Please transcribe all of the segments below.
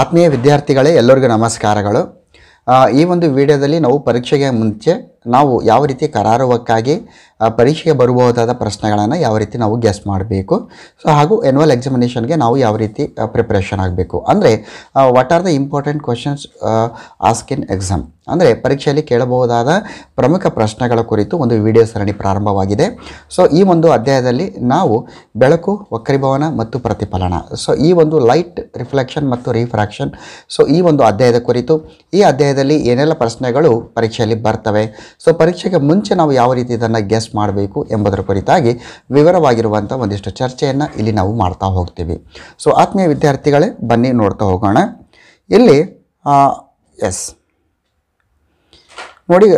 ಆತ್ಮೀಯ ವಿದ್ಯಾರ್ಥಿಗಳೇ ಎಲ್ಲರಿಗೂ ನಮಸ್ಕಾರಗಳು ಈ ಒಂದು ವಿಡಿಯೋದಲ್ಲಿ ನಾವು ಪರೀಕ್ಷೆಗೆ ಮುಂಚೆ ನಾವು ಯಾವ ರೀತಿ ಕರಾರುವಕ್ಕಾಗಿ ಪರೀಕ್ಷೆಗೆ ಬರಬಹುದಾದ ಪ್ರಶ್ನೆಗಳನ್ನು ಯಾವ ರೀತಿ ನಾವು ಗೆಸ್ ಮಾಡಬೇಕು ಸೊ ಹಾಗೂ ಎನ್ಯುವಲ್ ಎಕ್ಸಾಮಿನೇಷನ್ಗೆ ನಾವು ಯಾವ ರೀತಿ ಪ್ರಿಪ್ರೇಷನ್ ಆಗಬೇಕು ಅಂದರೆ what are the important questions ask in exam ಅಂದರೆ ಪರೀಕ್ಷೆಯಲ್ಲಿ ಕೇಳಬಹುದಾದ ಪ್ರಮುಖ ಪ್ರಶ್ನೆಗಳ ಕುರಿತು ಒಂದು ವಿಡಿಯೋ ಸರಣಿ ಪ್ರಾರಂಭವಾಗಿದೆ ಸೊ ಈ ಒಂದು ಅಧ್ಯಾಯದಲ್ಲಿ ನಾವು ಬೆಳಕು ವಕ್ರಿಭವನ ಮತ್ತು ಪ್ರತಿಫಲನ ಸೊ ಈ ಒಂದು ಲೈಟ್ ರಿಫ್ಲೆಕ್ಷನ್ ಮತ್ತು ರಿಫ್ರಾಕ್ಷನ್ ಸೊ ಈ ಒಂದು ಅಧ್ಯಾಯದ ಕುರಿತು ಈ ಅಧ್ಯಾಯದಲ್ಲಿ ಏನೆಲ್ಲ ಪ್ರಶ್ನೆಗಳು ಪರೀಕ್ಷೆಯಲ್ಲಿ ಬರ್ತವೆ ಸೊ ಪರೀಕ್ಷೆಗೆ ಮುಂಚೆ ನಾವು ಯಾವ ರೀತಿ ಇದನ್ನು ಗೆಸ್ ಮಾಡಬೇಕು ಎಂಬುದರ ಕುರಿತಾಗಿ ವಿವರವಾಗಿರುವಂಥ ಒಂದಿಷ್ಟು ಚರ್ಚೆಯನ್ನು ಇಲ್ಲಿ ನಾವು ಮಾಡ್ತಾ ಹೋಗ್ತೀವಿ ಸೊ ಆತ್ಮೀಯ ವಿದ್ಯಾರ್ಥಿಗಳೇ ಬನ್ನಿ ನೋಡ್ತಾ ಹೋಗೋಣ ಇಲ್ಲಿ ಎಸ್ ನೋಡಿ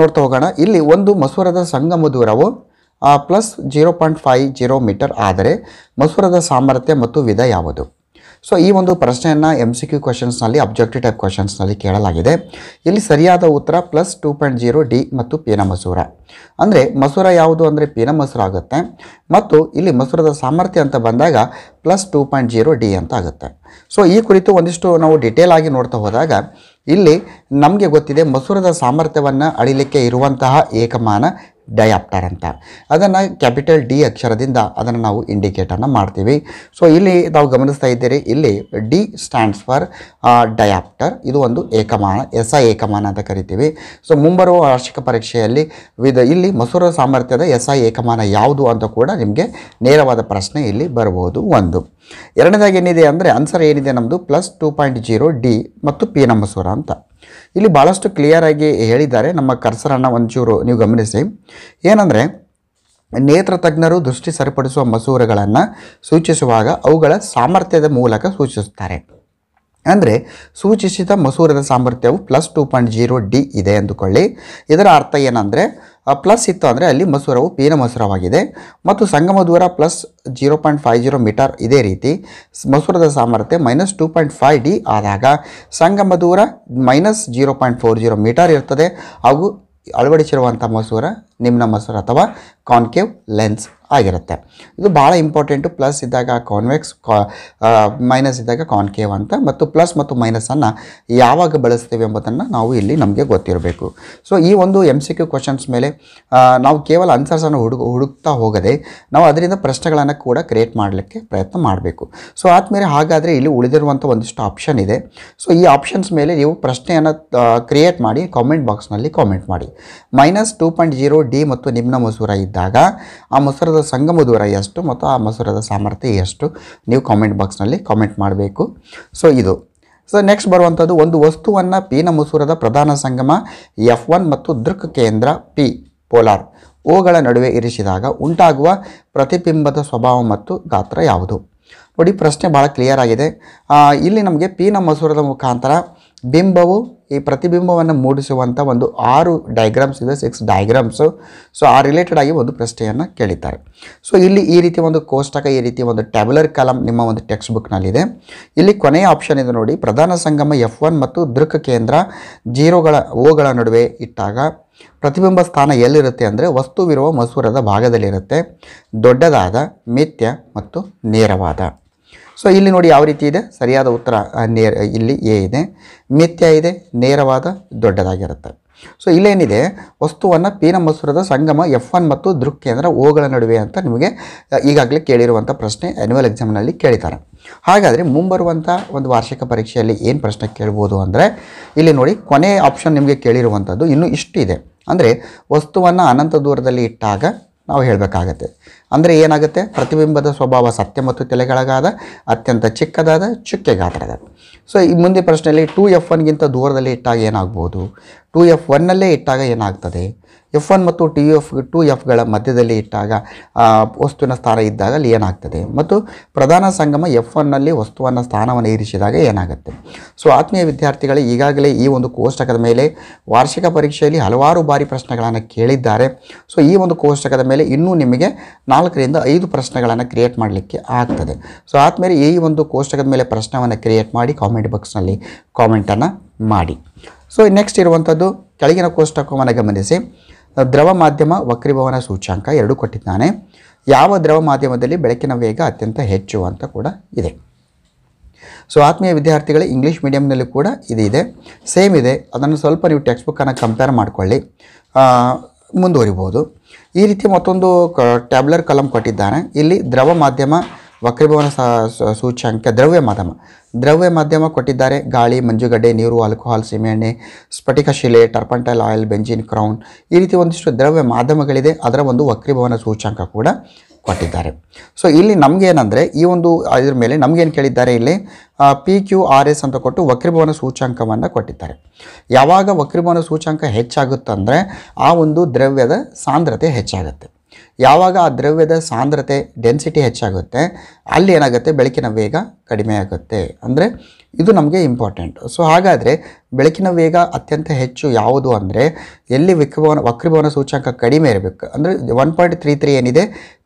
ನೋಡ್ತಾ ಹೋಗೋಣ ಇಲ್ಲಿ ಒಂದು ಮಸೂರದ ಸಂಗಮ ದೂರವು plus zero point five zero metre ಆದರೆ ಮಸೂರದ ಸಾಮರ್ಥ್ಯ ಮತ್ತು ವಿಧ ಯಾವುದು ಸೊ ಈ ಒಂದು ಪ್ರಶ್ನೆಯನ್ನು ಎಮ್ ಸಿ ಕ್ಯೂ ಕ್ವಶನ್ಸ್ನಲ್ಲಿ ಅಬ್ಜೆಕ್ಟಿವ್ ಟೈಪ್ ಕ್ವಶನ್ಸ್ನಲ್ಲಿ ಕೇಳಲಾಗಿದೆ ಇಲ್ಲಿ ಸರಿಯಾದ ಉತ್ತರ plus two point zero D ಮತ್ತು ಪೀನ ಮಸೂರ ಅಂದರೆ ಮಸೂರ ಯಾವುದು ಅಂದರೆ ಪೀನ ಮಸೂರ ಆಗುತ್ತೆ ಮತ್ತು ಇಲ್ಲಿ ಮಸೂರದ ಸಾಮರ್ಥ್ಯ ಅಂತ ಬಂದಾಗ plus two point zero D ಅಂತ ಆಗುತ್ತೆ ಸೊ ಈ ಕುರಿತು ಒಂದಿಷ್ಟು ನಾವು ಡಿಟೇಲ್ ಆಗಿ ನೋಡ್ತಾ ಹೋದಾಗ ಇಲ್ಲಿ ನಮಗೆ ಗೊತ್ತಿದೆ ಮಸೂರದ ಸಾಮರ್ಥ್ಯವನ್ನು ಅಳಿಲಿಕ್ಕೆ ಇರುವಂತಹ ಏಕಮಾನ ಡಯಾಪ್ಟರ್ ಅಂತ ಅದನ್ನು ಕ್ಯಾಪಿಟಲ್ ಡಿ ಅಕ್ಷರದಿಂದ ಅದನ್ನು ನಾವು ಇಂಡಿಕೇಟನ್ನು ಮಾಡ್ತೀವಿ ಸೊ ಇಲ್ಲಿ ನಾವು ಗಮನಿಸ್ತಾ ಇದ್ದೀರಿ ಇಲ್ಲಿ ಡಿ ಸ್ಟ್ಯಾಂಡ್ಸ್ ಫಾರ್ ಡಯಾಪ್ಟರ್ ಇದು ಒಂದು ಏಕಮಾನ ಎಸ ಏಕಮಾನ ಅಂತ ಕರಿತೀವಿ ಸೊ ಮುಂಬರುವ ವಾರ್ಷಿಕ ಪರೀಕ್ಷೆಯಲ್ಲಿ ವಿಧ ಇಲ್ಲಿ ಮಸೂರ ಸಾಮರ್ಥ್ಯದ ಎಸ ಏಕಮಾನ ಯಾವುದು ಅಂತ ಕೂಡ ನಿಮಗೆ ನೇರವಾದ ಪ್ರಶ್ನೆ ಇಲ್ಲಿ ಬರಬಹುದು ಒಂದು ಎರಡನೇದಾಗಿ ಏನಿದೆ ಅಂದರೆ ಆನ್ಸರ್ ಏನಿದೆ ನಮ್ಮದು plus two point zero D ಮತ್ತು ಪಿ ನ ಮಸೂರ ಅಂತ ಇಲ್ಲಿ ಭಾಳಷ್ಟು ಕ್ಲಿಯರಾಗಿ ಹೇಳಿದ್ದಾರೆ ನಮ್ಮ ಕರ್ಸರನ್ನು ಒಂಚೂರು ನೀವು ಗಮನಿಸಿ ಏನಂದರೆ ನೇತ್ರ ತಜ್ಞರು ದೃಷ್ಟಿ ಸರಿಪಡಿಸುವ ಮಸೂರಗಳನ್ನು ಸೂಚಿಸುವಾಗ ಅವುಗಳ ಸಾಮರ್ಥ್ಯದ ಮೂಲಕ ಸೂಚಿಸುತ್ತಾರೆ ಅಂದರೆ ಸೂಚಿಸಿದ ಮಸೂರದ ಸಾಮರ್ಥ್ಯವು plus two point zero D ಇದೆ ಅಂದುಕೊಳ್ಳಿ ಇದರ ಅರ್ಥ ಏನಂದರೆ ಪ್ಲಸ್ ಇತ್ತು ಅಂದರೆ ಅಲ್ಲಿ ಮಸೂರವು ಪೀನ ಮಸೂರವಾಗಿದೆ ಮತ್ತು ಸಂಗಮ ದೂರ plus zero point five zero metre ಇದೇ ರೀತಿ ಮಸೂರದ ಸಾಮರ್ಥ್ಯ minus two point five D ಆದಾಗ ಸಂಗಮ ದೂರ minus zero point four zero metre ಇರ್ತದೆ ಹಾಗೂ ಅಳವಡಿಸಿರುವಂಥ ಮಸೂರ ನಿಮ್ಮ ಮಸರ್ ಅಥವಾ ಕಾನ್ಕೇವ್ ಲೆನ್ಸ್ ಆಗಿರುತ್ತೆ ಇದು ಭಾಳ ಇಂಪಾರ್ಟೆಂಟು ಪ್ಲಸ್ ಇದ್ದಾಗ ಕಾನ್ವೆಕ್ಸ್ ಕಾ ಮೈನಸ್ ಇದ್ದಾಗ ಕಾನ್ಕೇವ್ ಅಂತ ಮತ್ತು ಪ್ಲಸ್ ಮತ್ತು ಮೈನಸನ್ನು ಯಾವಾಗ ಬಳಸ್ತೇವೆ ಎಂಬುದನ್ನು ನಾವು ಇಲ್ಲಿ ನಮಗೆ ಗೊತ್ತಿರಬೇಕು ಸೊ ಈ ಒಂದು ಎಮ್ ಸಿ ಕ್ಯೂ ಕ್ವಶನ್ಸ್ ಮೇಲೆ ನಾವು ಕೇವಲ ಆನ್ಸರ್ಸನ್ನು ಹುಡುಗ ಹುಡುಕ್ತಾ ಹೋಗದೆ ನಾವು ಅದರಿಂದ ಪ್ರಶ್ನೆಗಳನ್ನು ಕೂಡ ಕ್ರಿಯೇಟ್ ಮಾಡಲಿಕ್ಕೆ ಪ್ರಯತ್ನ ಮಾಡಬೇಕು ಸೊ ಆದಮೇಲೆ ಹಾಗಾದರೆ ಇಲ್ಲಿ ಉಳಿದಿರುವಂಥ ಒಂದಿಷ್ಟು ಆಪ್ಷನ್ ಇದೆ ಸೊ ಈ ಆಪ್ಷನ್ಸ್ ಮೇಲೆ ನೀವು ಪ್ರಶ್ನೆಯನ್ನು ಕ್ರಿಯೇಟ್ ಮಾಡಿ ಕಾಮೆಂಟ್ ಬಾಕ್ಸ್ನಲ್ಲಿ ಕಾಮೆಂಟ್ ಮಾಡಿ minus two point zero D ಮತ್ತು ನಿಮ್ನ ಮಸೂರ ಇದ್ದಾಗ ಆ ಮೊಸರದ ಸಂಗಮ ದೂರ ಎಷ್ಟು ಮತ್ತು ಆ ಮಸೂರದ ಸಾಮರ್ಥ್ಯ ಎಷ್ಟು ನೀವು ಕಾಮೆಂಟ್ ಬಾಕ್ಸ್ನಲ್ಲಿ ಕಾಮೆಂಟ್ ಮಾಡಬೇಕು ಸೊ ಇದು ಸೊ ನೆಕ್ಸ್ಟ್ ಬರುವಂಥದ್ದು ಒಂದು ವಸ್ತುವನ್ನು ನ ಮಸೂರದ ಪ್ರಧಾನ ಸಂಗಮ ಎಫ್ ಒನ್ ಮತ್ತು ದೃಕ್ ಕೇಂದ್ರ ಪಿ ಪೋಲಾರ್ ಓಗಳ ನಡುವೆ ಇರಿಸಿದಾಗ ಉಂಟಾಗುವ ಪ್ರತಿಬಿಂಬದ ಸ್ವಭಾವ ಮತ್ತು ಗಾತ್ರ ಯಾವುದು ನೋಡಿ ಪ್ರಶ್ನೆ ಭಾಳ ಕ್ಲಿಯರ್ ಆಗಿದೆ ಇಲ್ಲಿ ನಮಗೆ ನ ಮಸೂರದ ಮುಖಾಂತರ ಬಿಂಬವು ಈ ಪ್ರತಿಬಿಂಬವನ್ನು ಮೂಡಿಸುವಂಥ ಒಂದು ಆರು ಡಯಾಗ್ರಾಮ್ಸ್ ಇದೆ ಸಿಕ್ಸ್ ಡಯಾಗ್ರಾಮ್ಸು ಸೊ ಆ ರಿಲೇಟೆಡ್ ಆಗಿ ಒಂದು ಪ್ರಶ್ನೆಯನ್ನು ಕೇಳಿದ್ದಾರೆ ಸೊ ಇಲ್ಲಿ ಈ ರೀತಿ ಒಂದು ಕೋಷ್ಟಕ ಈ ರೀತಿ ಒಂದು ಟ್ಯಾಬ್ಲರ್ ಕಲಮ್ ನಿಮ್ಮ ಒಂದು ಟೆಕ್ಸ್ಟ್ ಬುಕ್ನಲ್ಲಿದೆ ಇಲ್ಲಿ ಕೊನೆಯ ಆಪ್ಷನ್ ಇದೆ ನೋಡಿ ಪ್ರಧಾನ ಸಂಗಮ ಎಫ್ ಒನ್ ಮತ್ತು ದೃಕ್ ಕೇಂದ್ರ ಜೀರೋಗಳ ಓಗಳ ನಡುವೆ ಇಟ್ಟಾಗ ಪ್ರತಿಬಿಂಬ ಸ್ಥಾನ ಎಲ್ಲಿರುತ್ತೆ ಅಂದರೆ ವಸ್ತುವಿರುವ ಮಸೂರದ ಭಾಗದಲ್ಲಿರುತ್ತೆ ದೊಡ್ಡದಾದ ಮಿಥ್ಯ ಮತ್ತು ನೇರವಾದ ಸೊ ಇಲ್ಲಿ ನೋಡಿ ಯಾವ ರೀತಿ ಇದೆ ಸರಿಯಾದ ಉತ್ತರ ನೇರ ಇಲ್ಲಿ ಎ ಇದೆ ಮಿಥ್ಯ ಇದೆ ನೇರವಾದ ದೊಡ್ಡದಾಗಿರುತ್ತೆ ಸೊ ಇಲ್ಲೇನಿದೆ ವಸ್ತುವನ್ನು ಪೀನ ಮಸೂರದ ಸಂಗಮ ಎಫ್ ಒನ್ ಮತ್ತು ದೃಕ್ ಕೇಂದ್ರ ಓಗಳ ನಡುವೆ ಅಂತ ನಿಮಗೆ ಈಗಾಗಲೇ ಕೇಳಿರುವಂಥ ಪ್ರಶ್ನೆ ಆ್ಯನ್ಯುವಲ್ ಎಕ್ಸಾಮ್ನಲ್ಲಿ ಕೇಳ್ತಾರೆ ಹಾಗಾದರೆ ಮುಂಬರುವಂಥ ಒಂದು ವಾರ್ಷಿಕ ಪರೀಕ್ಷೆಯಲ್ಲಿ ಏನು ಪ್ರಶ್ನೆ ಕೇಳ್ಬೋದು ಅಂದರೆ ಇಲ್ಲಿ ನೋಡಿ ಕೊನೆಯ ಆಪ್ಷನ್ ನಿಮಗೆ ಕೇಳಿರುವಂಥದ್ದು ಇನ್ನೂ ಇಷ್ಟಿದೆ ಅಂದರೆ ವಸ್ತುವನ್ನು ಅನಂತ ದೂರದಲ್ಲಿ ಇಟ್ಟಾಗ ನಾವು ಹೇಳಬೇಕಾಗತ್ತೆ ಅಂದರೆ ಏನಾಗುತ್ತೆ ಪ್ರತಿಬಿಂಬದ ಸ್ವಭಾವ ಸತ್ಯ ಮತ್ತು ತಲೆಗಳಗಾದ ಅತ್ಯಂತ ಚಿಕ್ಕದಾದ ಚುಕ್ಕೆ ಗಾತ್ರದ ಸೊ ಈ ಮುಂದೆ ಪ್ರಶ್ನೆಯಲ್ಲಿ ಟೂ ಎಫ್ ಒನ್ಗಿಂತ ದೂರದಲ್ಲಿ ಇಟ್ಟಾಗ ಏನಾಗ್ಬೋದು ಟೂ ಎಫ್ ಒನ್ನಲ್ಲೇ ಇಟ್ಟಾಗ ಏನಾಗ್ತದೆ ಎಫ್ ಒನ್ ಮತ್ತು ಟಿ ಎಫ್ ಟು ಎಫ್ಗಳ ಮಧ್ಯದಲ್ಲಿ ಇಟ್ಟಾಗ ವಸ್ತುವಿನ ಸ್ಥಾನ ಇದ್ದಾಗ ಅಲ್ಲಿ ಏನಾಗ್ತದೆ ಮತ್ತು ಪ್ರಧಾನ ಸಂಗಮ ಎಫ್ ಒನ್ನಲ್ಲಿ ವಸ್ತುವನ್ನು ಸ್ಥಾನವನ್ನು ಇರಿಸಿದಾಗ ಏನಾಗುತ್ತೆ ಸೊ ಆತ್ಮೀಯ ವಿದ್ಯಾರ್ಥಿಗಳೇ ಈಗಾಗಲೇ ಈ ಒಂದು ಕೋಷ್ಟಕದ ಮೇಲೆ ವಾರ್ಷಿಕ ಪರೀಕ್ಷೆಯಲ್ಲಿ ಹಲವಾರು ಬಾರಿ ಪ್ರಶ್ನೆಗಳನ್ನು ಕೇಳಿದ್ದಾರೆ ಸೊ ಈ ಒಂದು ಕೋಷ್ಟಕದ ಮೇಲೆ ಇನ್ನೂ ನಿಮಗೆ ನಾಲ್ಕರಿಂದ ಐದು ಪ್ರಶ್ನೆಗಳನ್ನು ಕ್ರಿಯೇಟ್ ಮಾಡಲಿಕ್ಕೆ ಆಗ್ತದೆ ಸೊ ಆದಮೇಲೆ ಈ ಒಂದು ಕೋಷ್ಟಕದ ಮೇಲೆ ಪ್ರಶ್ನವನ್ನು ಕ್ರಿಯೇಟ್ ಮಾಡಿ ಕಾಮೆಂಟ್ ಬಾಕ್ಸ್ನಲ್ಲಿ ಕಾಮೆಂಟನ್ನು ಮಾಡಿ ಸೊ ನೆಕ್ಸ್ಟ್ ಇರುವಂಥದ್ದು ಕೆಳಗಿನ ಕೋಷ್ಟಕವನ್ನು ಗಮನಿಸಿ ದ್ರವ ಮಾಧ್ಯಮ ವಕ್ರೀಭವನ ಸೂಚ್ಯಾಂಕ ಎರಡೂ ಕೊಟ್ಟಿದ್ದಾನೆ ಯಾವ ದ್ರವ ಮಾಧ್ಯಮದಲ್ಲಿ ಬೆಳಕಿನ ವೇಗ ಅತ್ಯಂತ ಹೆಚ್ಚು ಅಂತ ಕೂಡ ಇದೆ ಸೊ ಆತ್ಮೀಯ ವಿದ್ಯಾರ್ಥಿಗಳೇ ಇಂಗ್ಲೀಷ್ ಮೀಡಿಯಮ್ನಲ್ಲಿ ಕೂಡ ಇದಿದೆ ಇದೆ ಸೇಮ್ ಇದೆ ಅದನ್ನು ಸ್ವಲ್ಪ ನೀವು ಟೆಕ್ಸ್ಟ್ ಬುಕ್ಕನ್ನು ಕಂಪೇರ್ ಮಾಡಿಕೊಳ್ಳಿ ಮುಂದುವರಿಬೋದು ಈ ರೀತಿ ಮತ್ತೊಂದು ಟ್ಯಾಬ್ಲರ್ ಕಲಮ್ ಕೊಟ್ಟಿದ್ದಾನೆ ಇಲ್ಲಿ ದ್ರವ ಮಾಧ್ಯಮ ವಕ್ರೀಭವನ ಸೂಚ್ಯಾಂಕ ದ್ರವ್ಯ ಮಾಧ್ಯಮ ದ್ರವ್ಯ ಮಾಧ್ಯಮ ಕೊಟ್ಟಿದ್ದಾರೆ ಗಾಳಿ ಮಂಜುಗಡ್ಡೆ ನೀರು ಆಲ್ಕೋಹಾಲ್ ಸೀಮೆಎಣ್ಣೆ ಸ್ಫಟಿಕ ಶಿಲೆ ಟರ್ಪಂಟೈಲ್ ಆಯಿಲ್ ಬೆಂಜಿನ್ ಕ್ರೌನ್ ಈ ರೀತಿ ಒಂದಿಷ್ಟು ದ್ರವ್ಯ ಮಾಧ್ಯಮಗಳಿದೆ ಅದರ ಒಂದು ವಕ್ರಿಭವನ ಸೂಚ್ಯಾಂಕ ಕೂಡ ಕೊಟ್ಟಿದ್ದಾರೆ ಸೊ ಇಲ್ಲಿ ನಮಗೇನಂದರೆ ಈ ಒಂದು ಇದ್ರ ಮೇಲೆ ನಮಗೇನು ಕೇಳಿದ್ದಾರೆ ಇಲ್ಲಿ ಪಿ ಕ್ಯೂ ಆರ್ ಎಸ್ ಅಂತ ಕೊಟ್ಟು ವಕ್ರೀಭವನ ಸೂಚ್ಯಾಂಕವನ್ನು ಕೊಟ್ಟಿದ್ದಾರೆ ಯಾವಾಗ ವಕ್ರೀಭವನ ಸೂಚ್ಯಾಂಕ ಹೆಚ್ಚಾಗುತ್ತಂದರೆ ಆ ಒಂದು ದ್ರವ್ಯದ ಸಾಂದ್ರತೆ ಹೆಚ್ಚಾಗುತ್ತೆ ಯಾವಾಗ ಆ ದ್ರವ್ಯದ ಸಾಂದ್ರತೆ ಡೆನ್ಸಿಟಿ ಹೆಚ್ಚಾಗುತ್ತೆ ಅಲ್ಲಿ ಏನಾಗುತ್ತೆ ಬೆಳಕಿನ ವೇಗ ಕಡಿಮೆ ಆಗುತ್ತೆ ಅಂದರೆ ಇದು ನಮಗೆ ಇಂಪಾರ್ಟೆಂಟ್ ಸೊ ಹಾಗಾದರೆ ಬೆಳಕಿನ ವೇಗ ಅತ್ಯಂತ ಹೆಚ್ಚು ಯಾವುದು ಅಂದರೆ ಎಲ್ಲಿ ವಿಕ್ರಭವನ ವಕ್ರಭವನ ಸೂಚ್ಯಾಂಕ ಕಡಿಮೆ ಇರಬೇಕು ಅಂದರೆ ಒನ್ ಪಾಯಿಂಟ್ ತ್ರೀ ತ್ರೀ ಏನಿದೆ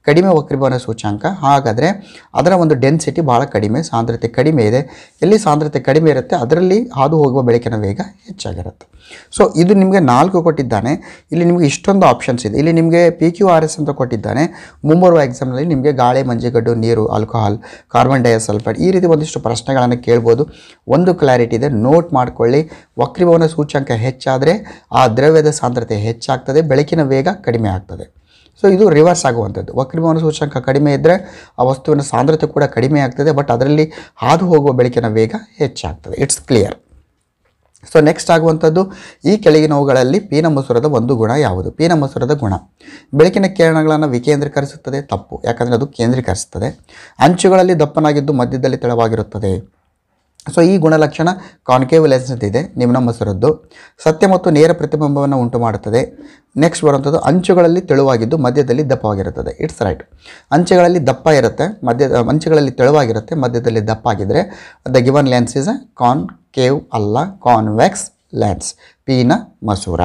ಕಡಿಮೆ ವಕ್ರೀಭವನ ಸೂಚ್ಯಾಂಕ ಹಾಗಾದರೆ ಅದರ ಒಂದು ಡೆನ್ಸಿಟಿ ಭಾಳ ಕಡಿಮೆ ಸಾಂದ್ರತೆ ಕಡಿಮೆ ಇದೆ ಎಲ್ಲಿ ಸಾಂದ್ರತೆ ಕಡಿಮೆ ಇರುತ್ತೆ ಅದರಲ್ಲಿ ಹಾದು ಹೋಗುವ ಬೆಳಕಿನ ವೇಗ ಹೆಚ್ಚಾಗಿರುತ್ತೆ ಸೊ ಇದು ನಿಮಗೆ ನಾಲ್ಕು ಕೊಟ್ಟಿದ್ದಾನೆ ಇಲ್ಲಿ ನಿಮಗೆ ಇಷ್ಟೊಂದು ಆಪ್ಷನ್ಸ್ ಇದೆ ಇಲ್ಲಿ ನಿಮಗೆ ಪಿ ಕ್ಯೂ ಆರ್ ಎಸ್ ಅಂತ ಕೊಟ್ಟಿದ್ದಾನೆ ಮುಂಬರುವ ಎಕ್ಸಾಮ್ನಲ್ಲಿ ನಿಮಗೆ ಗಾಳಿ ಮಂಜುಗಡ್ಡು ನೀರು ಆಲ್ಕೋಹಾಲ್ ಕಾರ್ಬನ್ ಡೈಆಕ್ಸಲ್ಫೈಡ್ ಈ ರೀತಿ ಒಂದಿಷ್ಟು ಪ್ರಶ್ನೆಗಳನ್ನು ಕೇಳ್ಬೋದು ಒಂದು ಕ್ಲಾರಿಟಿ ಇದೆ ನೋಟ್ ಮಾಡಿಕೊಳ್ಳಿ ವಕ್ರೀಭವನ ಸೂಚ್ಯಾಂಕ ಹೆಚ್ಚಾದರೆ ಆ ದ್ರವ್ಯದ ಸಾಂದ್ರತೆ ಹೆಚ್ಚಾಗ್ತದೆ ಬೆಳಕಿನ ವೇಗ ಕಡಿಮೆ ಆಗ್ತದೆ ಸೊ ಇದು ರಿವರ್ಸ್ ಆಗುವಂಥದ್ದು ವಕ್ರಿಮವನ್ನು ಸೂಚ್ಯಾಂಕ ಕಡಿಮೆ ಇದ್ದರೆ ಆ ವಸ್ತುವಿನ ಸಾಂದ್ರತೆ ಕೂಡ ಕಡಿಮೆ ಆಗ್ತದೆ ಬಟ್ ಅದರಲ್ಲಿ ಹಾದು ಹೋಗುವ ಬೆಳಕಿನ ವೇಗ ಹೆಚ್ಚಾಗ್ತದೆ ಇಟ್ಸ್ ಕ್ಲಿಯರ್ ಸೊ ನೆಕ್ಸ್ಟ್ ಆಗುವಂಥದ್ದು ಈ ಕೆಳಗಿನವುಗಳಲ್ಲಿ ಪೀನ ಮಸೂರದ ಒಂದು ಗುಣ ಯಾವುದು ಪೀನ ಮಸೂರದ ಗುಣ ಬೆಳಕಿನ ಕಿರಣಗಳನ್ನು ವಿಕೇಂದ್ರೀಕರಿಸುತ್ತದೆ ತಪ್ಪು ಯಾಕಂದರೆ ಅದು ಕೇಂದ್ರೀಕರಿಸುತ್ತದೆ ಅಂಚುಗಳಲ್ಲಿ ದಪ್ಪನಾಗಿದ್ದು ಮಧ್ಯದಲ್ಲಿ ತೆಳವಾಗಿರುತ್ತದೆ ಸೊ ಈ ಗುಣಲಕ್ಷಣ ಕಾನ್ಕೇವ್ ಲೆನ್ಸ್ ಇದೆ ನಿಮ್ನ ಮೊಸರದ್ದು ಸತ್ಯ ಮತ್ತು ನೇರ ಪ್ರತಿಬಿಂಬವನ್ನು ಉಂಟು ಮಾಡುತ್ತದೆ ನೆಕ್ಸ್ಟ್ ಬರುವಂಥದ್ದು ಅಂಚುಗಳಲ್ಲಿ ತೆಳುವಾಗಿದ್ದು ಮಧ್ಯದಲ್ಲಿ ದಪ್ಪವಾಗಿರುತ್ತದೆ ಇಟ್ಸ್ ರೈಟ್ ಅಂಚುಗಳಲ್ಲಿ ದಪ್ಪ ಇರುತ್ತೆ ಮಧ್ಯದ ಅಂಚುಗಳಲ್ಲಿ ತೆಳುವಾಗಿರುತ್ತೆ ಮಧ್ಯದಲ್ಲಿ ದಪ್ಪ ಆಗಿದ್ದರೆ the given lens is a concave ಅಲ್ಲ ಕಾನ್ವೆಕ್ಸ್ ಲೆನ್ಸ್ ಪೀನ ಮಸೂರ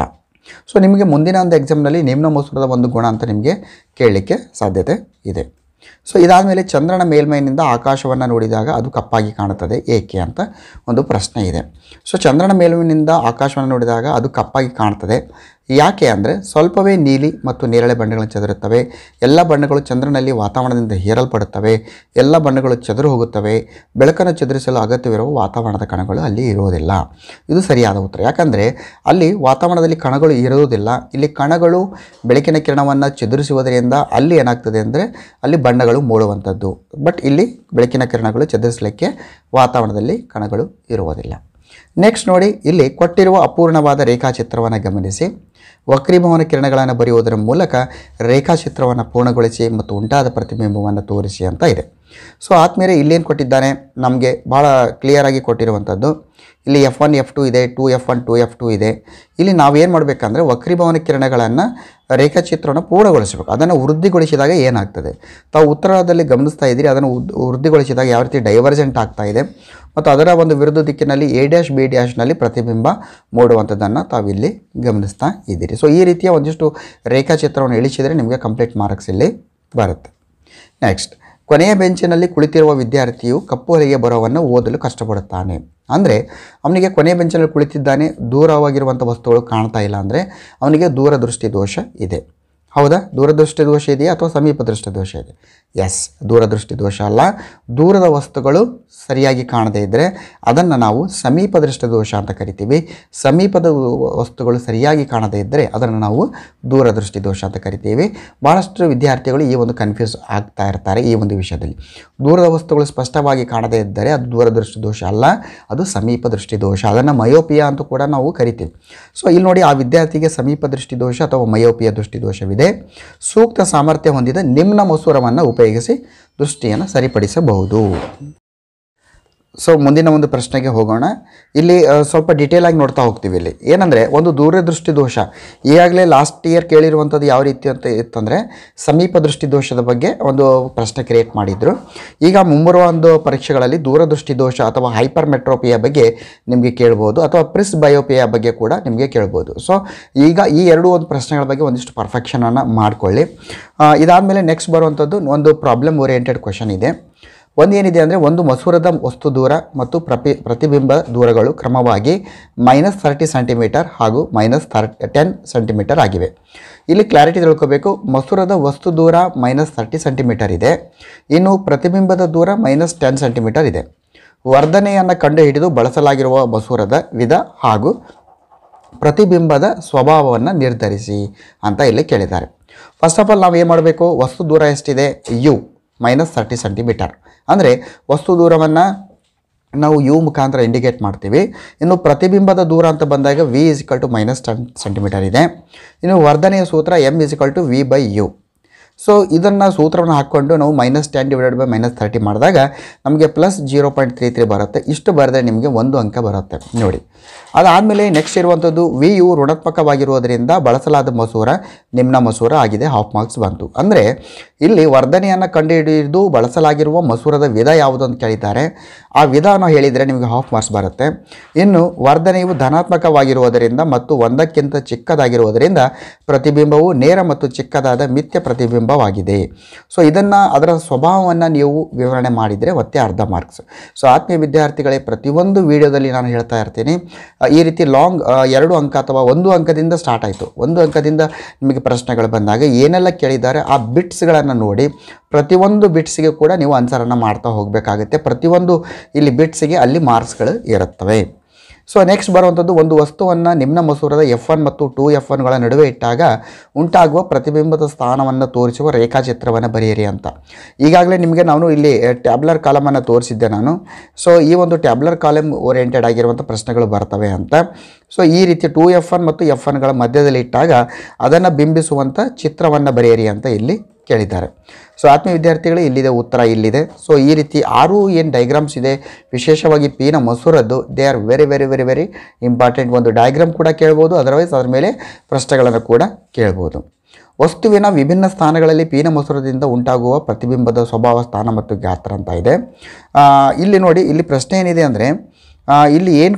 ಸೊ ನಿಮಗೆ ಮುಂದಿನ ಒಂದು ಎಕ್ಸಾಮ್ನಲ್ಲಿ ನಿಮ್ನ ಮಸೂರದ ಒಂದು ಗುಣ ಅಂತ ನಿಮಗೆ ಕೇಳಲಿಕ್ಕೆ ಸಾಧ್ಯತೆ ಇದೆ ಸೊ ಇದಾದ ಮೇಲೆ ಚಂದ್ರನ ಮೇಲ್ಮೈನಿಂದ ಆಕಾಶವನ್ನು ನೋಡಿದಾಗ ಅದು ಕಪ್ಪಾಗಿ ಕಾಣುತ್ತದೆ ಏಕೆ ಅಂತ ಒಂದು ಪ್ರಶ್ನೆ ಇದೆ ಸೊ ಚಂದ್ರನ ಮೇಲ್ಮೈನಿಂದ ಆಕಾಶವನ್ನು ನೋಡಿದಾಗ ಅದು ಕಪ್ಪಾಗಿ ಕಾಣ್ತದೆ ಯಾಕೆ ಅಂದರೆ ಸ್ವಲ್ಪವೇ ನೀಲಿ ಮತ್ತು ನೇರಳೆ ಬಣ್ಣಗಳನ್ನು ಚದುರುತ್ತವೆ ಎಲ್ಲ ಬಣ್ಣಗಳು ಚಂದ್ರನಲ್ಲಿ ವಾತಾವರಣದಿಂದ ಹೀರಲ್ಪಡುತ್ತವೆ ಎಲ್ಲ ಬಣ್ಣಗಳು ಚದುರು ಹೋಗುತ್ತವೆ ಬೆಳಕನ್ನು ಚದುರಿಸಲು ಅಗತ್ಯವಿರುವ ವಾತಾವರಣದ ಕಣಗಳು ಅಲ್ಲಿ ಇರುವುದಿಲ್ಲ ಇದು ಸರಿಯಾದ ಉತ್ತರ ಯಾಕಂದರೆ ಅಲ್ಲಿ ವಾತಾವರಣದಲ್ಲಿ ಕಣಗಳು ಇರುವುದಿಲ್ಲ ಇಲ್ಲಿ ಕಣಗಳು ಬೆಳಕಿನ ಕಿರಣವನ್ನು ಚದುರಿಸುವುದರಿಂದ ಅಲ್ಲಿ ಏನಾಗ್ತದೆ ಅಂದರೆ ಅಲ್ಲಿ ಬಣ್ಣಗಳು ಮೂಡುವಂಥದ್ದು ಬಟ್ ಇಲ್ಲಿ ಬೆಳಕಿನ ಕಿರಣಗಳು ಚದುರಿಸಲಿಕ್ಕೆ ವಾತಾವರಣದಲ್ಲಿ ಕಣಗಳು ಇರುವುದಿಲ್ಲ ನೆಕ್ಸ್ಟ್ ನೋಡಿ ಇಲ್ಲಿ ಕೊಟ್ಟಿರುವ ಅಪೂರ್ಣವಾದ ರೇಖಾಚಿತ್ರವನ್ನು ಗಮನಿಸಿ ವಕ್ರಿಭವನ ಕಿರಣಗಳನ್ನು ಬರೆಯುವುದರ ಮೂಲಕ ರೇಖಾಚಿತ್ರವನ್ನು ಪೂರ್ಣಗೊಳಿಸಿ ಮತ್ತು ಉಂಟಾದ ಪ್ರತಿಬಿಂಬವನ್ನು ತೋರಿಸಿ ಅಂತ ಇದೆ ಸೊ ಆದಮೇಲೆ ಇಲ್ಲೇನು ಕೊಟ್ಟಿದ್ದಾನೆ ನಮಗೆ ಭಾಳ ಕ್ಲಿಯರಾಗಿ ಕೊಟ್ಟಿರುವಂಥದ್ದು ಇಲ್ಲಿ ಎಫ್ ಒನ್ ಎಫ್ ಟು ಇದೆ two F one two F two ಇದೆ ಇಲ್ಲಿ ಏನು ಮಾಡಬೇಕಂದ್ರೆ ವಕ್ರೀಭವನ ಕಿರಣಗಳನ್ನು ರೇಖಾಚಿತ್ರವನ್ನು ಪೂರ್ಣಗೊಳಿಸಬೇಕು ಅದನ್ನು ವೃದ್ಧಿಗೊಳಿಸಿದಾಗ ಏನಾಗ್ತದೆ ತಾವು ಉತ್ತರದಲ್ಲಿ ಗಮನಿಸ್ತಾ ಇದ್ದೀರಿ ಅದನ್ನು ವೃದ್ಧಿಗೊಳಿಸಿದಾಗ ಯಾವ ರೀತಿ ಡೈವರ್ಜೆಂಟ್ ಆಗ್ತಾ ಇದೆ ಮತ್ತು ಅದರ ಒಂದು ವಿರುದ್ಧ ದಿಕ್ಕಿನಲ್ಲಿ ಎ ಡ್ಯಾಶ್ ಬಿ ಡ್ಯಾಶ್ನಲ್ಲಿ ಪ್ರತಿಬಿಂಬ ಮೂಡುವಂಥದ್ದನ್ನು ತಾವಿಲ್ಲಿ ಗಮನಿಸ್ತಾ ಇದ್ದೀರಿ ಸೊ ಈ ರೀತಿಯ ಒಂದಿಷ್ಟು ರೇಖಾಚಿತ್ರವನ್ನು ಇಳಿಸಿದರೆ ನಿಮಗೆ ಕಂಪ್ಲೀಟ್ ಮಾರ್ಕ್ಸ್ ಇಲ್ಲಿ ಬರುತ್ತೆ ನೆಕ್ಸ್ಟ್ ಕೊನೆಯ ಬೆಂಚಿನಲ್ಲಿ ಕುಳಿತಿರುವ ವಿದ್ಯಾರ್ಥಿಯು ಕಪ್ಪು ಹೊಲಿಗೆ ಬರೋವನ್ನು ಓದಲು ಕಷ್ಟಪಡುತ್ತಾನೆ ಅಂದರೆ ಅವನಿಗೆ ಕೊನೆಯ ಬೆಂಚಿನಲ್ಲಿ ಕುಳಿತಿದ್ದಾನೆ ದೂರವಾಗಿರುವಂಥ ವಸ್ತುಗಳು ಕಾಣ್ತಾ ಇಲ್ಲ ಅಂದರೆ ಅವನಿಗೆ ದೂರದೃಷ್ಟಿ ದೋಷ ಇದೆ ಹೌದಾ ದೂರದೃಷ್ಟಿ ದೋಷ ಇದೆಯಾ ಅಥವಾ ಸಮೀಪ ದೃಷ್ಟಿ ದೋಷ ಇದೆ ಎಸ್ ದೂರದೃಷ್ಟಿ ದೋಷ ಅಲ್ಲ ದೂರದ ವಸ್ತುಗಳು ಸರಿಯಾಗಿ ಕಾಣದೇ ಇದ್ದರೆ ಅದನ್ನು ನಾವು ಸಮೀಪ ದೃಷ್ಟಿ ದೋಷ ಅಂತ ಕರಿತೀವಿ ಸಮೀಪದ ವಸ್ತುಗಳು ಸರಿಯಾಗಿ ಕಾಣದೇ ಇದ್ದರೆ ಅದನ್ನು ನಾವು ದೂರದೃಷ್ಟಿ ದೋಷ ಅಂತ ಕರಿತೀವಿ ಭಾಳಷ್ಟು ವಿದ್ಯಾರ್ಥಿಗಳು ಈ ಒಂದು ಕನ್ಫ್ಯೂಸ್ ಆಗ್ತಾ ಇರ್ತಾರೆ ಈ ಒಂದು ವಿಷಯದಲ್ಲಿ ದೂರದ ವಸ್ತುಗಳು ಸ್ಪಷ್ಟವಾಗಿ ಕಾಣದೇ ಇದ್ದರೆ ಅದು ದೂರದೃಷ್ಟಿ ದೋಷ ಅಲ್ಲ ಅದು ಸಮೀಪ ದೃಷ್ಟಿ ದೋಷ ಅದನ್ನು ಮಯೋಪಿಯಾ ಅಂತ ಕೂಡ ನಾವು ಕರಿತೀವಿ ಸೊ ಇಲ್ಲಿ ನೋಡಿ ಆ ವಿದ್ಯಾರ್ಥಿಗೆ ಸಮೀಪ ದೃಷ್ಟಿ ದೋಷ ಅಥವಾ ಮಯೋಪಿಯಾ ದೃಷ್ಟಿ ದೋಷವಿದೆ ಸೂಕ್ತ ಸಾಮರ್ಥ್ಯ ಹೊಂದಿದ ನಿಮ್ನ ಮಸೂರವನ್ನು ಉಪಯೋಗಿಸಿ ದೃಷ್ಟಿಯನ್ನು ಸರಿಪಡಿಸಬಹುದು ಸೊ ಮುಂದಿನ ಒಂದು ಪ್ರಶ್ನೆಗೆ ಹೋಗೋಣ ಇಲ್ಲಿ ಸ್ವಲ್ಪ ಡೀಟೇಲ್ ಆಗಿ ನೋಡ್ತಾ ಹೋಗ್ತೀವಿ ಇಲ್ಲಿ ಏನಂದರೆ ಒಂದು ದೂರದೃಷ್ಟಿ ದೋಷ ಈಗಾಗಲೇ ಲಾಸ್ಟ್ ಇಯರ್ ಕೇಳಿರುವಂಥದ್ದು ಯಾವ ರೀತಿ ಅಂತ ಇತ್ತಂದರೆ ಸಮೀಪ ದೃಷ್ಟಿ ದೋಷದ ಬಗ್ಗೆ ಒಂದು ಪ್ರಶ್ನೆ ಕ್ರಿಯೇಟ್ ಮಾಡಿದರು ಈಗ ಮುಂಬರುವ ಒಂದು ಪರೀಕ್ಷೆಗಳಲ್ಲಿ ದೂರದೃಷ್ಟಿ ದೋಷ ಅಥವಾ ಹೈಪರ್ ಮೆಟ್ರೋಪಿಯಾ ಬಗ್ಗೆ ನಿಮಗೆ ಕೇಳ್ಬೋದು ಅಥವಾ ಪ್ರಿಸ್ ಬಯೋಪಿಯಾ ಬಗ್ಗೆ ಕೂಡ ನಿಮಗೆ ಕೇಳ್ಬೋದು ಸೊ ಈಗ ಈ ಎರಡೂ ಒಂದು ಪ್ರಶ್ನೆಗಳ ಬಗ್ಗೆ ಒಂದಿಷ್ಟು ಪರ್ಫೆಕ್ಷನನ್ನು ಮಾಡಿಕೊಳ್ಳಿ ಇದಾದಮೇಲೆ ನೆಕ್ಸ್ಟ್ ಬರುವಂಥದ್ದು ಒಂದು ಪ್ರಾಬ್ಲಮ್ ಓರಿಯೆಂಟೆಡ್ ಕ್ವಶನ್ ಇದೆ ಒಂದೇನಿದೆ ಅಂದರೆ ಒಂದು ಮಸೂರದ ವಸ್ತು ದೂರ ಮತ್ತು ಪ್ರತಿ ಪ್ರತಿಬಿಂಬ ದೂರಗಳು ಕ್ರಮವಾಗಿ ಮೈನಸ್ ಥರ್ಟಿ ಸೆಂಟಿಮೀಟರ್ ಹಾಗೂ ಮೈನಸ್ ಥರ್ಟಿ ಟೆನ್ ಸೆಂಟಿಮೀಟರ್ ಆಗಿವೆ ಇಲ್ಲಿ ಕ್ಲಾರಿಟಿ ತಿಳ್ಕೋಬೇಕು ಮಸೂರದ ವಸ್ತು ದೂರ ಮೈನಸ್ ಥರ್ಟಿ ಸೆಂಟಿಮೀಟರ್ ಇದೆ ಇನ್ನು ಪ್ರತಿಬಿಂಬದ ದೂರ ಮೈನಸ್ ಟೆನ್ ಸೆಂಟಿಮೀಟರ್ ಇದೆ ವರ್ಧನೆಯನ್ನು ಕಂಡುಹಿಡಿದು ಬಳಸಲಾಗಿರುವ ಮಸೂರದ ವಿಧ ಹಾಗೂ ಪ್ರತಿಬಿಂಬದ ಸ್ವಭಾವವನ್ನು ನಿರ್ಧರಿಸಿ ಅಂತ ಇಲ್ಲಿ ಕೇಳಿದ್ದಾರೆ ಫಸ್ಟ್ ಆಫ್ ಆಲ್ ನಾವು ಏನು ಮಾಡಬೇಕು ವಸ್ತು ದೂರ ಎಷ್ಟಿದೆ ಯು ಮೈನಸ್ ತರ್ಟಿ ಸೆಂಟಿಮೀಟರ್ ಅಂದರೆ ವಸ್ತು ದೂರವನ್ನು ನಾವು ಯು ಮುಖಾಂತರ ಇಂಡಿಕೇಟ್ ಮಾಡ್ತೀವಿ ಇನ್ನು ಪ್ರತಿಬಿಂಬದ ದೂರ ಅಂತ ಬಂದಾಗ V is equal to minus ten centimetre ಇದೆ ಇನ್ನು ವರ್ಧನೆಯ ಸೂತ್ರ M is equal to V by U so ಇದನ್ನು ಸೂತ್ರವನ್ನು ಹಾಕ್ಕೊಂಡು ನಾವು minus ten divided by minus thirty ಮಾಡಿದಾಗ ನಮಗೆ plus zero point three three ಬರುತ್ತೆ ಇಷ್ಟು ಬರೆದ್ರೆ ನಿಮಗೆ ಒಂದು ಅಂಕ ಬರುತ್ತೆ ನೋಡಿ ಅದಾದಮೇಲೆ ನೆಕ್ಸ್ಟ್ ಇರುವಂಥದ್ದು ವಿ ಯು ಋಣಾತ್ಮಕವಾಗಿರುವುದರಿಂದ ಬಳಸಲಾದ ಮಸೂರ ನಿಮ್ಮ ಮಸೂರ ಆಗಿದೆ ಹಾಫ್ ಮಾರ್ಕ್ಸ್ ಬಂತು ಅಂದರೆ ಇಲ್ಲಿ ವರ್ಧನೆಯನ್ನು ಕಂಡುಹಿಡಿದು ಬಳಸಲಾಗಿರುವ ಮಸೂರದ ವಿಧ ಯಾವುದು ಅಂತ ಕೇಳಿದ್ದಾರೆ ಆ ವಿಧಾನ ಹೇಳಿದರೆ ನಿಮಗೆ ಹಾಫ್ ಮಾರ್ಕ್ಸ್ ಬರುತ್ತೆ ಇನ್ನು ವರ್ಧನೆಯು ಧನಾತ್ಮಕವಾಗಿರುವುದರಿಂದ ಮತ್ತು ಒಂದಕ್ಕಿಂತ ಚಿಕ್ಕದಾಗಿರುವುದರಿಂದ ಪ್ರತಿಬಿಂಬವು ನೇರ ಮತ್ತು ಚಿಕ್ಕದಾದ ಮಿಥ್ಯ ಪ್ರತಿಬಿಂಬ ವಾಗಿದೆ ಸೊ ಇದನ್ನು ಅದರ ಸ್ವಭಾವವನ್ನು ನೀವು ವಿವರಣೆ ಮಾಡಿದರೆ ಒತ್ತೆ ಅರ್ಧ ಮಾರ್ಕ್ಸ್ ಸೊ ಆತ್ಮೀಯ ವಿದ್ಯಾರ್ಥಿಗಳೇ ಪ್ರತಿಯೊಂದು ವಿಡಿಯೋದಲ್ಲಿ ನಾನು ಹೇಳ್ತಾ ಇರ್ತೀನಿ ಈ ರೀತಿ ಲಾಂಗ್ ಎರಡು ಅಂಕ ಅಥವಾ ಒಂದು ಅಂಕದಿಂದ ಸ್ಟಾರ್ಟ್ ಆಯಿತು ಒಂದು ಅಂಕದಿಂದ ನಿಮಗೆ ಪ್ರಶ್ನೆಗಳು ಬಂದಾಗ ಏನೆಲ್ಲ ಕೇಳಿದ್ದಾರೆ ಆ ಬಿಟ್ಸ್ಗಳನ್ನು ನೋಡಿ ಪ್ರತಿಯೊಂದು ಬಿಟ್ಸ್ಗೆ ಕೂಡ ನೀವು ಆನ್ಸರನ್ನು ಮಾಡ್ತಾ ಹೋಗಬೇಕಾಗುತ್ತೆ ಪ್ರತಿಯೊಂದು ಇಲ್ಲಿ ಬಿಟ್ಸಿಗೆ ಅಲ್ಲಿ ಮಾರ್ಕ್ಸ್ಗಳು ಇರುತ್ತವೆ ಸೊ ನೆಕ್ಸ್ಟ್ ಬರುವಂಥದ್ದು ಒಂದು ವಸ್ತುವನ್ನು ನಿಮ್ಮ ಮಸೂರದ ಎಫ್ ಒನ್ ಮತ್ತು ಟೂ ಎಫ್ ಒನ್ಗಳ ನಡುವೆ ಇಟ್ಟಾಗ ಉಂಟಾಗುವ ಪ್ರತಿಬಿಂಬದ ಸ್ಥಾನವನ್ನು ತೋರಿಸುವ ರೇಖಾಚಿತ್ರವನ್ನು ಬರೆಯಿರಿ ಅಂತ ಈಗಾಗಲೇ ನಿಮಗೆ ನಾನು ಇಲ್ಲಿ ಟ್ಯಾಬ್ಲರ್ ಕಾಲಮನ್ನು ತೋರಿಸಿದ್ದೆ ನಾನು ಸೊ ಈ ಒಂದು ಟ್ಯಾಬ್ಲರ್ ಕಾಲಮ್ ಓರಿಯೆಂಟೆಡ್ ಆಗಿರುವಂಥ ಪ್ರಶ್ನೆಗಳು ಬರ್ತವೆ ಅಂತ ಸೊ ಈ ರೀತಿ ಟೂ ಎಫ್ ಒನ್ ಮತ್ತು ಎಫ್ ಒನ್ಗಳ ಮಧ್ಯದಲ್ಲಿ ಇಟ್ಟಾಗ ಅದನ್ನು ಬಿಂಬಿಸುವಂಥ ಚಿತ್ರವನ್ನು ಬರೆಯಿರಿ ಅಂತ ಇಲ್ಲಿ ಕೇಳಿದ್ದಾರೆ ಸೊ ಆತ್ಮೀಯ ವಿದ್ಯಾರ್ಥಿಗಳು ಇಲ್ಲಿದೆ ಉತ್ತರ ಇಲ್ಲಿದೆ ಸೊ ಈ ರೀತಿ ಆರು ಏನು ಡೈಗ್ರಾಮ್ಸ್ ಇದೆ ವಿಶೇಷವಾಗಿ ಪೀನ ಮಸೂರದ್ದು they are very very very very important ಒಂದು ಡಯಾಗ್ರಾಮ್ ಕೂಡ ಕೇಳ್ಬೋದು ಅದರ್ವೈಸ್ ಅದರ ಮೇಲೆ ಪ್ರಶ್ನೆಗಳನ್ನು ಕೂಡ ಕೇಳ್ಬೋದು ವಸ್ತುವಿನ ವಿಭಿನ್ನ ಸ್ಥಾನಗಳಲ್ಲಿ ಪೀನ ಮಸೂರದಿಂದ ಉಂಟಾಗುವ ಪ್ರತಿಬಿಂಬದ ಸ್ವಭಾವ ಸ್ಥಾನ ಮತ್ತು ಗಾತ್ರ ಅಂತ ಇದೆ ಇಲ್ಲಿ ನೋಡಿ ಇಲ್ಲಿ ಪ್ರಶ್ನೆ ಏನಿದೆ ಅಂದರೆ ಇಲ್ಲಿ ಏನು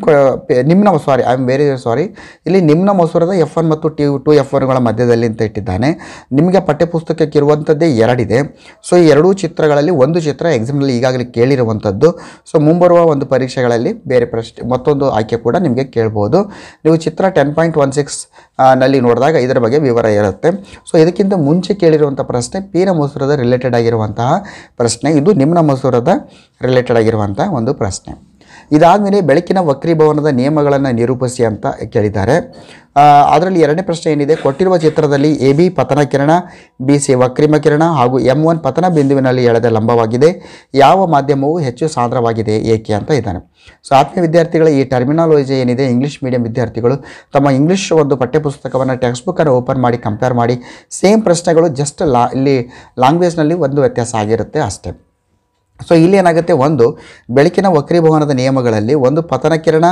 ನಿಮ್ಮ sorry I am very sorry ಇಲ್ಲಿ ನಿಮ್ಮ ಮಸೂರದ ಎಫ್ ಒನ್ ಮತ್ತು ಟಿ ಟು ಎಫ್ ಒನ್ಗಳ ಮಧ್ಯದಲ್ಲಿ ಅಂತ ಇಟ್ಟಿದ್ದಾನೆ ನಿಮಗೆ ಪಠ್ಯಪುಸ್ತಕಕ್ಕೆ ಇರುವಂಥದ್ದೇ ಎರಡಿದೆ ಸೊ ಈ ಎರಡೂ ಚಿತ್ರಗಳಲ್ಲಿ ಒಂದು ಚಿತ್ರ ಎಕ್ಸಾಮ್ನಲ್ಲಿ ಈಗಾಗಲೇ ಕೇಳಿರುವಂಥದ್ದು ಸೊ ಮುಂಬರುವ ಒಂದು ಪರೀಕ್ಷೆಗಳಲ್ಲಿ ಬೇರೆ ಪ್ರಶ್ನೆ ಮತ್ತೊಂದು ಆಯ್ಕೆ ಕೂಡ ನಿಮಗೆ ಕೇಳ್ಬೋದು ನೀವು ಚಿತ್ರ ಟೆನ್ ಪಾಯಿಂಟ್ ಒನ್ ಸಿಕ್ಸ್ ನಲ್ಲಿ ನೋಡಿದಾಗ ಇದರ ಬಗ್ಗೆ ವಿವರ ಇರುತ್ತೆ ಸೊ ಇದಕ್ಕಿಂತ ಮುಂಚೆ ಕೇಳಿರುವಂಥ ಪ್ರಶ್ನೆ ಪೀನ ಮಸೂರದ ರಿಲೇಟೆಡ್ ಆಗಿರುವಂತಹ ಪ್ರಶ್ನೆ ಇದು ನಿಮ್ಮ ಮಸೂರದ ರಿಲೇಟೆಡ್ ಆಗಿರುವಂಥ ಒಂದು ಪ್ರಶ್ನೆ ಇದಾದ ಬೆಳಕಿನ ವಕ್ರೀಭವನದ ನಿಯಮಗಳನ್ನು ನಿರೂಪಿಸಿ ಅಂತ ಕೇಳಿದ್ದಾರೆ ಅದರಲ್ಲಿ ಎರಡನೇ ಪ್ರಶ್ನೆ ಏನಿದೆ ಕೊಟ್ಟಿರುವ ಚಿತ್ರದಲ್ಲಿ ಎ ಬಿ ಪತನ ಕಿರಣ ಬಿ ಸಿ ವಕ್ರಿಮ ಕಿರಣ ಹಾಗೂ ಎಂ ಒನ್ ಪತನ ಬಿಂದುವಿನಲ್ಲಿ ಎಳೆದ ಲಂಬವಾಗಿದೆ ಯಾವ ಮಾಧ್ಯಮವು ಹೆಚ್ಚು ಸಾಂದ್ರವಾಗಿದೆ ಏಕೆ ಅಂತ ಇದ್ದಾನೆ ಸೊ ಆತ್ಮೀಯ ವಿದ್ಯಾರ್ಥಿಗಳ ಈ ಟರ್ಮಿನಾಲಜಿ ಏನಿದೆ ಇಂಗ್ಲೀಷ್ ಮೀಡಿಯಂ ವಿದ್ಯಾರ್ಥಿಗಳು ತಮ್ಮ ಇಂಗ್ಲೀಷ್ ಒಂದು ಪಠ್ಯಪುಸ್ತಕವನ್ನು ಟೆಕ್ಸ್ಟ್ ಬುಕ್ಕನ್ನು ಓಪನ್ ಮಾಡಿ ಕಂಪೇರ್ ಮಾಡಿ ಸೇಮ್ ಪ್ರಶ್ನೆಗಳು ಜಸ್ಟ್ ಲಾ ಇಲ್ಲಿ ಲ್ಯಾಂಗ್ವೇಜ್ನಲ್ಲಿ ಒಂದು ವ್ಯತ್ಯಾಸ ಆಗಿರುತ್ತೆ ಅಷ್ಟೇ ಸೊ ಇಲ್ಲಿ ಏನಾಗುತ್ತೆ ಒಂದು ಬೆಳಕಿನ ವಕ್ರೀಭವನದ ನಿಯಮಗಳಲ್ಲಿ ಒಂದು ಪತನ ಕಿರಣ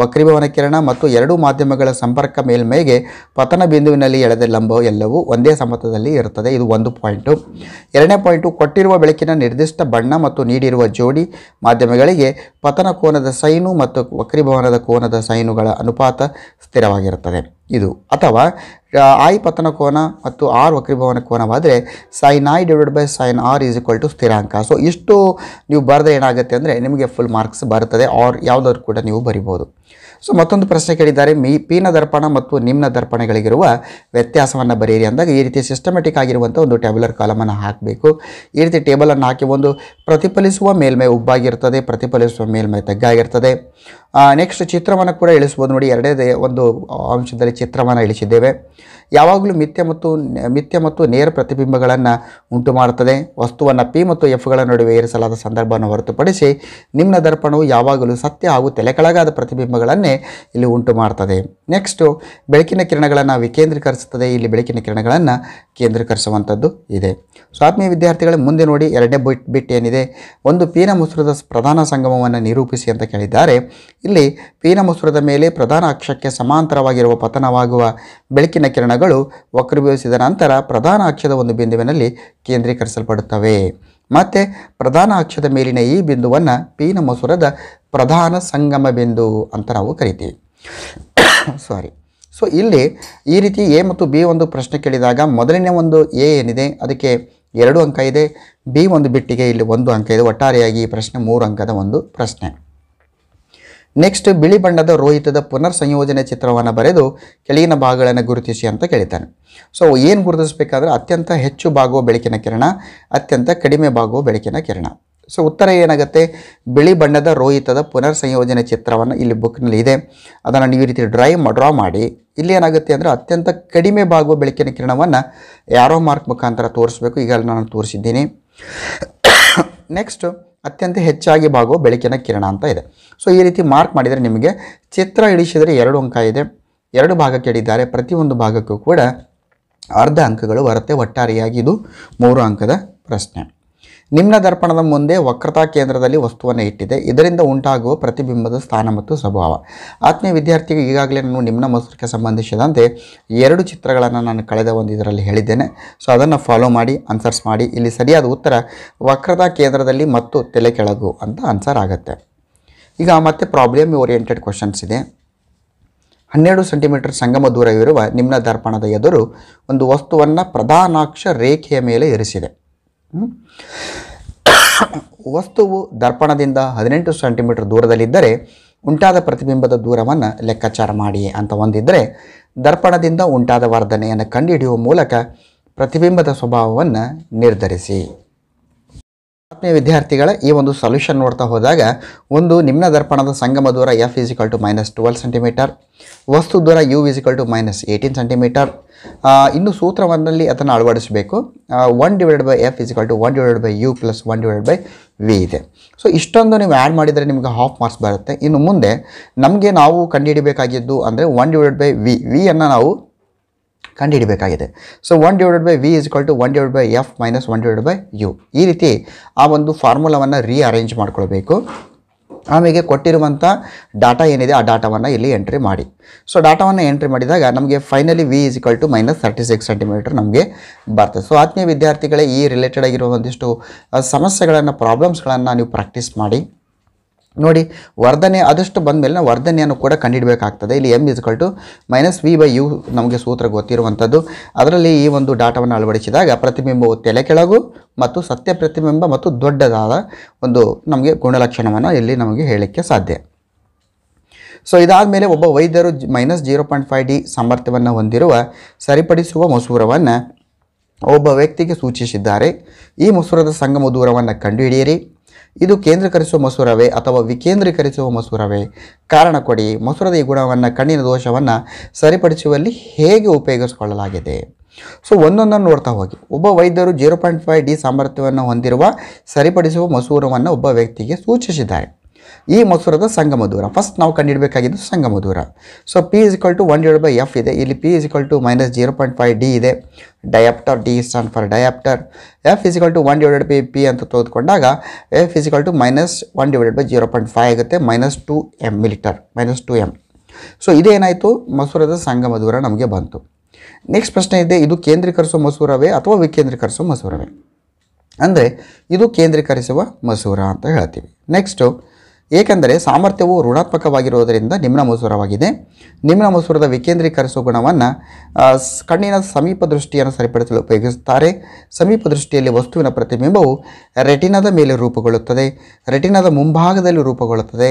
ವಕ್ರೀಭವನ ಕಿರಣ ಮತ್ತು ಎರಡೂ ಮಾಧ್ಯಮಗಳ ಸಂಪರ್ಕ ಮೇಲ್ಮೈಗೆ ಪತನ ಬಿಂದುವಿನಲ್ಲಿ ಎಳೆದ ಲಂಬ ಎಲ್ಲವೂ ಒಂದೇ ಸಮತದಲ್ಲಿ ಇರುತ್ತದೆ ಇದು ಒಂದು ಪಾಯಿಂಟು ಎರಡನೇ ಪಾಯಿಂಟು ಕೊಟ್ಟಿರುವ ಬೆಳಕಿನ ನಿರ್ದಿಷ್ಟ ಬಣ್ಣ ಮತ್ತು ನೀಡಿರುವ ಜೋಡಿ ಮಾಧ್ಯಮಗಳಿಗೆ ಪತನ ಕೋನದ ಸೈನು ಮತ್ತು ವಕ್ರೀಭವನದ ಕೋನದ ಸೈನುಗಳ ಅನುಪಾತ ಸ್ಥಿರವಾಗಿರುತ್ತದೆ ಇದು ಅಥವಾ ಐ ಪತನ ಕೋನ ಮತ್ತು ಆರ್ ವಕ್ರೀಭವನ ಕೋನವಾದರೆ sine I divide by sine R is equal to ಸ್ಥಿರಾಂಕ ಸೊ ಇಷ್ಟು ನೀವು ಬರೆದ್ರೆ ಏನಾಗುತ್ತೆ ಅಂದರೆ ನಿಮಗೆ ಫುಲ್ ಮಾರ್ಕ್ಸ್ ಬರುತ್ತದೆ ಆರ್ ಯಾವುದಾದ್ರು ಕೂಡ ನೀವು ಬರಿಬೋದು ಸೊ ಮತ್ತೊಂದು ಪ್ರಶ್ನೆ ಕೇಳಿದ್ದಾರೆ ಮೀ ಪೀನ ದರ್ಪಣ ಮತ್ತು ನಿಮ್ನ ದರ್ಪಣಗಳಿಗಿರುವ ವ್ಯತ್ಯಾಸವನ್ನು ಬರೆಯಿರಿ ಅಂದಾಗ ಈ ರೀತಿ ಸಿಸ್ಟಮೆಟಿಕ್ ಆಗಿರುವಂಥ ಒಂದು ಟ್ಯಾಬ್ಯುಲರ್ ಕಾಲಮನ್ನು ಹಾಕಬೇಕು ಈ ರೀತಿ ಟೇಬಲನ್ನು ಹಾಕಿ ಒಂದು ಪ್ರತಿಫಲಿಸುವ ಮೇಲ್ಮೈ ಉಬ್ಬಾಗಿರ್ತದೆ ಪ್ರತಿಫಲಿಸುವ ಮೇಲ್ಮೈ ತಗ್ಗಾಗಿರ್ತದೆ ನೆಕ್ಸ್ಟ್ ಚಿತ್ರವನ್ನು ಕೂಡ ಇಳಿಸ್ಬೋದು ನೋಡಿ ಎರಡೇ ಒಂದು ಅಂಶದಲ್ಲಿ ಚಿತ್ರವನ್ನು ಇಳಿಸಿದ್ದೇವೆ ಯಾವಾಗಲೂ ಮಿಥ್ಯ ಮತ್ತು ಮಿಥ್ಯ ಮತ್ತು ನೇರ ಪ್ರತಿಬಿಂಬಗಳನ್ನು ಉಂಟು ಮಾಡುತ್ತದೆ ವಸ್ತುವನ್ನು ಪಿ ಮತ್ತು ಎಫ್ಗಳ ನಡುವೆ ಏರಿಸಲಾದ ಸಂದರ್ಭವನ್ನು ಹೊರತುಪಡಿಸಿ ನಿಮ್ಮ ದರ್ಪಣವು ಯಾವಾಗಲೂ ಸತ್ಯ ಹಾಗೂ ತಲೆಕೆಳಗಾದ ಪ್ರತಿಬಿಂಬಗಳನ್ನೇ ಇಲ್ಲಿ ಉಂಟು ಮಾಡ್ತದೆ ನೆಕ್ಸ್ಟು ಬೆಳಕಿನ ಕಿರಣಗಳನ್ನು ವಿಕೇಂದ್ರೀಕರಿಸುತ್ತದೆ ಇಲ್ಲಿ ಬೆಳಕಿನ ಕಿರಣಗಳನ್ನು ಕೇಂದ್ರೀಕರಿಸುವಂಥದ್ದು ಇದೆ ಸ್ವಾತ್ಮೀಯ ವಿದ್ಯಾರ್ಥಿಗಳೇ ವಿದ್ಯಾರ್ಥಿಗಳ ಮುಂದೆ ನೋಡಿ ಎರಡನೇ ಬಿಟ್ ಬಿಟ್ ಏನಿದೆ ಒಂದು ಪೀನ ಮುಸುರದ ಪ್ರಧಾನ ಸಂಗಮವನ್ನು ನಿರೂಪಿಸಿ ಅಂತ ಕೇಳಿದ್ದಾರೆ ಇಲ್ಲಿ ಪೀನ ಮುಸುರದ ಮೇಲೆ ಪ್ರಧಾನ ಅಕ್ಷಕ್ಕೆ ಸಮಾಂತರವಾಗಿರುವ ಪತನವಾಗುವ ಬೆಳಕಿನ ಕಿರಣಗಳು ವಕ್ರಭಿಸಿದ ನಂತರ ಪ್ರಧಾನ ಅಕ್ಷದ ಒಂದು ಬಿಂದುವಿನಲ್ಲಿ ಕೇಂದ್ರೀಕರಿಸಲ್ಪಡುತ್ತವೆ ಮತ್ತು ಪ್ರಧಾನ ಅಕ್ಷದ ಮೇಲಿನ ಈ ಬಿಂದುವನ್ನು ಪೀನ ಮಸೂರದ ಪ್ರಧಾನ ಸಂಗಮ ಬಿಂದು ಅಂತ ನಾವು ಕರಿತೀವಿ ಸಾರಿ ಸೊ ಇಲ್ಲಿ ಈ ರೀತಿ ಎ ಮತ್ತು ಬಿ ಒಂದು ಪ್ರಶ್ನೆ ಕೇಳಿದಾಗ ಮೊದಲನೇ ಒಂದು ಎ ಏನಿದೆ ಅದಕ್ಕೆ ಎರಡು ಅಂಕ ಇದೆ ಬಿ ಒಂದು ಬಿಟ್ಟಿಗೆ ಇಲ್ಲಿ ಒಂದು ಅಂಕ ಇದೆ ಒಟ್ಟಾರೆಯಾಗಿ ಈ ಪ್ರಶ್ನೆ ಮೂರು ಅಂಕದ ಒಂದು ಪ್ರಶ್ನೆ ನೆಕ್ಸ್ಟ್ ಬಿಳಿ ಬಣ್ಣದ ರೋಹಿತದ ಪುನರ್ ಸಂಯೋಜನೆ ಚಿತ್ರವನ್ನು ಬರೆದು ಕೆಳಗಿನ ಭಾಗಗಳನ್ನು ಗುರುತಿಸಿ ಅಂತ ಕೇಳಿದ್ದಾನೆ ಸೊ ಏನು ಗುರುತಿಸಬೇಕಾದ್ರೆ ಅತ್ಯಂತ ಹೆಚ್ಚು ಬಾಗುವ ಬೆಳಕಿನ ಕಿರಣ ಅತ್ಯಂತ ಕಡಿಮೆ ಭಾಗವ ಬೆಳಕಿನ ಕಿರಣ ಸೊ ಉತ್ತರ ಏನಾಗುತ್ತೆ ಬಿಳಿ ಬಣ್ಣದ ರೋಹಿತದ ಪುನರ್ ಸಂಯೋಜನೆ ಚಿತ್ರವನ್ನು ಇಲ್ಲಿ ಬುಕ್ನಲ್ಲಿ ಇದೆ ಅದನ್ನು ನೀವು ಈ ರೀತಿ ಡ್ರೈ ಡ್ರಾ ಮಾಡಿ ಇಲ್ಲಿ ಏನಾಗುತ್ತೆ ಅಂದರೆ ಅತ್ಯಂತ ಕಡಿಮೆ ಬಾಗುವ ಬೆಳಕಿನ ಕಿರಣವನ್ನು ಯಾರೋ ಮಾರ್ಕ್ ಮುಖಾಂತರ ತೋರಿಸಬೇಕು ಈಗ ನಾನು ತೋರಿಸಿದ್ದೀನಿ ನೆಕ್ಸ್ಟು ಅತ್ಯಂತ ಹೆಚ್ಚಾಗಿ ಬಾಗುವ ಬೆಳಕಿನ ಕಿರಣ ಅಂತ ಇದೆ ಸೊ ಈ ರೀತಿ ಮಾರ್ಕ್ ಮಾಡಿದರೆ ನಿಮಗೆ ಚಿತ್ರ ಇಳಿಸಿದರೆ ಎರಡು ಅಂಕ ಇದೆ ಎರಡು ಭಾಗಕ್ಕೆ ಇಡಿದ್ದಾರೆ ಪ್ರತಿಯೊಂದು ಭಾಗಕ್ಕೂ ಕೂಡ ಅರ್ಧ ಅಂಕಗಳು ಬರುತ್ತೆ ಒಟ್ಟಾರೆಯಾಗಿ ಇದು ಮೂರು ಅಂಕದ ಪ್ರಶ್ನೆ ನಿಮ್ನ ದರ್ಪಣದ ಮುಂದೆ ವಕ್ರತಾ ಕೇಂದ್ರದಲ್ಲಿ ವಸ್ತುವನ್ನು ಇಟ್ಟಿದೆ ಇದರಿಂದ ಉಂಟಾಗುವ ಪ್ರತಿಬಿಂಬದ ಸ್ಥಾನ ಮತ್ತು ಸ್ವಭಾವ ಆತ್ಮೀಯ ವಿದ್ಯಾರ್ಥಿಗೆ ಈಗಾಗಲೇ ನಾನು ನಿಮ್ಮ ಮಸೂರಕ್ಕೆ ಸಂಬಂಧಿಸಿದಂತೆ ಎರಡು ಚಿತ್ರಗಳನ್ನು ನಾನು ಕಳೆದ ಒಂದು ಇದರಲ್ಲಿ ಹೇಳಿದ್ದೇನೆ ಸೊ ಅದನ್ನು ಫಾಲೋ ಮಾಡಿ ಆನ್ಸರ್ಸ್ ಮಾಡಿ ಇಲ್ಲಿ ಸರಿಯಾದ ಉತ್ತರ ವಕ್ರತಾ ಕೇಂದ್ರದಲ್ಲಿ ಮತ್ತು ತಲೆ ಕೆಳಗು ಅಂತ ಆನ್ಸರ್ ಆಗುತ್ತೆ ಈಗ ಮತ್ತೆ ಪ್ರಾಬ್ಲಮ್ ಓರಿಯೆಂಟೆಡ್ ಕ್ವಶನ್ಸ್ ಇದೆ ಹನ್ನೆರಡು ಸೆಂಟಿಮೀಟರ್ ಸಂಗಮ ದೂರವಿರುವ ನಿಮ್ನ ದರ್ಪಣದ ಎದುರು ಒಂದು ವಸ್ತುವನ್ನು ಪ್ರಧಾನಾಕ್ಷ ರೇಖೆಯ ಮೇಲೆ ಇರಿಸಿದೆ ವಸ್ತುವು ದರ್ಪಣದಿಂದ ಹದಿನೆಂಟು ಸೆಂಟಿಮೀಟರ್ ದೂರದಲ್ಲಿದ್ದರೆ ಉಂಟಾದ ಪ್ರತಿಬಿಂಬದ ದೂರವನ್ನು ಲೆಕ್ಕಾಚಾರ ಮಾಡಿ ಅಂತ ಒಂದಿದ್ದರೆ ದರ್ಪಣದಿಂದ ಉಂಟಾದ ವರ್ಧನೆಯನ್ನು ಕಂಡುಹಿಡಿಯುವ ಮೂಲಕ ಪ್ರತಿಬಿಂಬದ ಸ್ವಭಾವವನ್ನು ನಿರ್ಧರಿಸಿ ನಾಲ್ಕನೇ ವಿದ್ಯಾರ್ಥಿಗಳ ಈ ಒಂದು ಸೊಲ್ಯೂಷನ್ ನೋಡ್ತಾ ಹೋದಾಗ ಒಂದು ನಿಮ್ನ ದರ್ಪಣದ ಸಂಗಮ ದೂರ F is equal to minus twelve centimetre ವಸ್ತು ದೂರ U is equal to minus eighteen centimetre ಇನ್ನು ಸೂತ್ರವನ್ನಲ್ಲಿ ಅದನ್ನು ಅಳವಡಿಸಬೇಕು one divided by F is equal to one divided by U plus one divide by V ಇದೆ ಸೊ ಇಷ್ಟೊಂದು ನೀವು ಆ್ಯಡ್ ಮಾಡಿದರೆ ನಿಮಗೆ ಹಾಫ್ ಮಾರ್ಕ್ಸ್ ಬರುತ್ತೆ ಇನ್ನು ಮುಂದೆ ನಮಗೆ ನಾವು ಕಂಡುಹಿಡಬೇಕಾಗಿದ್ದು ಅಂದರೆ ಒನ್ ಡಿವೈಡೆಡ್ ಬೈ ವಿ ವಿಯನ್ನು ನಾವು ಕಂಡುಹಿಡಬೇಕಾಗಿದೆ so one divided by V is equal to one divide by F minus one divide by U ಈ ರೀತಿ ಆ ಒಂದು ಫಾರ್ಮುಲಾವನ್ನು ರೀ ಅರೇಂಜ್ ಮಾಡ್ಕೊಳ್ಬೇಕು ಆಮೇಲೆ ಕೊಟ್ಟಿರುವಂಥ ಡಾಟಾ ಏನಿದೆ ಆ ಡಾಟಾವನ್ನು ಇಲ್ಲಿ ಎಂಟ್ರಿ ಮಾಡಿ ಸೊ ಡಾಟಾವನ್ನು ಎಂಟ್ರಿ ಮಾಡಿದಾಗ ನಮಗೆ finally V is equal to minus thirty six centimetre ನಮಗೆ ಬರ್ತದೆ ಸೊ ಆತ್ಮೀಯ ವಿದ್ಯಾರ್ಥಿಗಳೇ ಈ ರಿಲೇಟೆಡ್ ಆಗಿರುವ ಒಂದಿಷ್ಟು ಸಮಸ್ಯೆಗಳನ್ನು ಪ್ರಾಬ್ಲಮ್ಸ್ಗಳನ್ನು ನೀವು ಪ್ರಾಕ್ಟೀಸ್ ಮಾಡಿ ನೋಡಿ ವರ್ಧನೆ ಆದಷ್ಟು ಬಂದಮೇಲೆ ನಾವು ವರ್ಧನೆಯನ್ನು ಕೂಡ ಕಂಡಿಡಬೇಕಾಗ್ತದೆ ಇಲ್ಲಿ M is equal to minus V by U ನಮಗೆ ಸೂತ್ರ ಗೊತ್ತಿರುವಂಥದ್ದು ಅದರಲ್ಲಿ ಈ ಒಂದು ಡಾಟಾವನ್ನು ಅಳವಡಿಸಿದಾಗ ಪ್ರತಿಬಿಂಬವು ತಲೆ ಕೆಳಗು ಮತ್ತು ಸತ್ಯ ಪ್ರತಿಬಿಂಬ ಮತ್ತು ದೊಡ್ಡದಾದ ಒಂದು ನಮಗೆ ಗುಣಲಕ್ಷಣವನ್ನು ಇಲ್ಲಿ ನಮಗೆ ಹೇಳಲಿಕ್ಕೆ ಸಾಧ್ಯ ಸೊ ಇದಾದ ಮೇಲೆ ಒಬ್ಬ ವೈದ್ಯರು minus zero point five D ಸಾಮರ್ಥ್ಯವನ್ನು ಹೊಂದಿರುವ ಸರಿಪಡಿಸುವ ಮಸೂರವನ್ನು ಒಬ್ಬ ವ್ಯಕ್ತಿಗೆ ಸೂಚಿಸಿದ್ದಾರೆ ಈ ಮಸೂರದ ಸಂಗಮ ದೂರವನ್ನು ಕಂಡುಹಿಡಿಯಿರಿ ಇದು ಕೇಂದ್ರೀಕರಿಸುವ ಮಸೂರವೇ ಅಥವಾ ವಿಕೇಂದ್ರೀಕರಿಸುವ ಮಸೂರವೇ ಕಾರಣ ಕೊಡಿ ಮಸೂರದ ಈ ಗುಣವನ್ನು ಕಣ್ಣಿನ ದೋಷವನ್ನು ಸರಿಪಡಿಸುವಲ್ಲಿ ಹೇಗೆ ಉಪಯೋಗಿಸಿಕೊಳ್ಳಲಾಗಿದೆ ಸೊ ಒಂದೊಂದನ್ನು ನೋಡ್ತಾ ಹೋಗಿ ಒಬ್ಬ ವೈದ್ಯರು ಜೀರೋ ಪಾಯಿಂಟ್ ಫೈವ್ ಡಿ ಸಾಮರ್ಥ್ಯವನ್ನು ಹೊಂದಿರುವ ಸರಿಪಡಿಸುವ ಮಸೂರವನ್ನು ಒಬ್ಬ ವ್ಯಕ್ತಿಗೆ ಸೂಚಿಸಿದ್ದಾರೆ ಈ ಮಸೂರದ ಸಂಗಮ ದೂರ ಫಸ್ಟ್ ನಾವು ಕಂಡುಹಿಡಬೇಕಾಗಿದ್ದು ಸಂಗಮ ದೂರ so P is equal to one divide by F ಇದೆ ಇಲ್ಲಿ P is equal to minus zero point five D ಇದೆ dioptre D stand for dioptre F is equal to one divided by P ಅಂತ ತೆಗೆದುಕೊಂಡಾಗ F is equal to minus one divided by zero point five ಆಗುತ್ತೆ minus two M ಮಿಲಿಟರ್ minus two M so ಇದೇನಾಯಿತು ಮಸೂರದ ಸಂಗಮ ದೂರ ನಮಗೆ ಬಂತು ನೆಕ್ಸ್ಟ್ ಪ್ರಶ್ನೆ ಇದೆ ಇದು ಕೇಂದ್ರೀಕರಿಸುವ ಮಸೂರವೇ ಅಥವಾ ವಿಕೇಂದ್ರೀಕರಿಸುವ ಮಸೂರವೇ ಅಂದರೆ ಇದು ಕೇಂದ್ರೀಕರಿಸುವ ಮಸೂರ ಅಂತ ಹೇಳ್ತೀವಿ ನೆಕ್ಸ್ಟು ಏಕೆಂದರೆ ಸಾಮರ್ಥ್ಯವು ಋಣಾತ್ಮಕವಾಗಿರುವುದರಿಂದ ನಿಮ್ನ ಮಸೂರವಾಗಿದೆ ನಿಮ್ನ ಮಸೂರದ ವಿಕೇಂದ್ರೀಕರಿಸುವ ಗುಣವನ್ನು ಕಣ್ಣಿನ ಸಮೀಪ ದೃಷ್ಟಿಯನ್ನು ಸರಿಪಡಿಸಲು ಉಪಯೋಗಿಸುತ್ತಾರೆ ಸಮೀಪ ದೃಷ್ಟಿಯಲ್ಲಿ ವಸ್ತುವಿನ ಪ್ರತಿಬಿಂಬವು ರೆಟಿನದ ಮೇಲೆ ರೂಪುಗೊಳ್ಳುತ್ತದೆ ರೆಟಿನದ ಮುಂಭಾಗದಲ್ಲಿ ರೂಪುಗೊಳ್ಳುತ್ತದೆ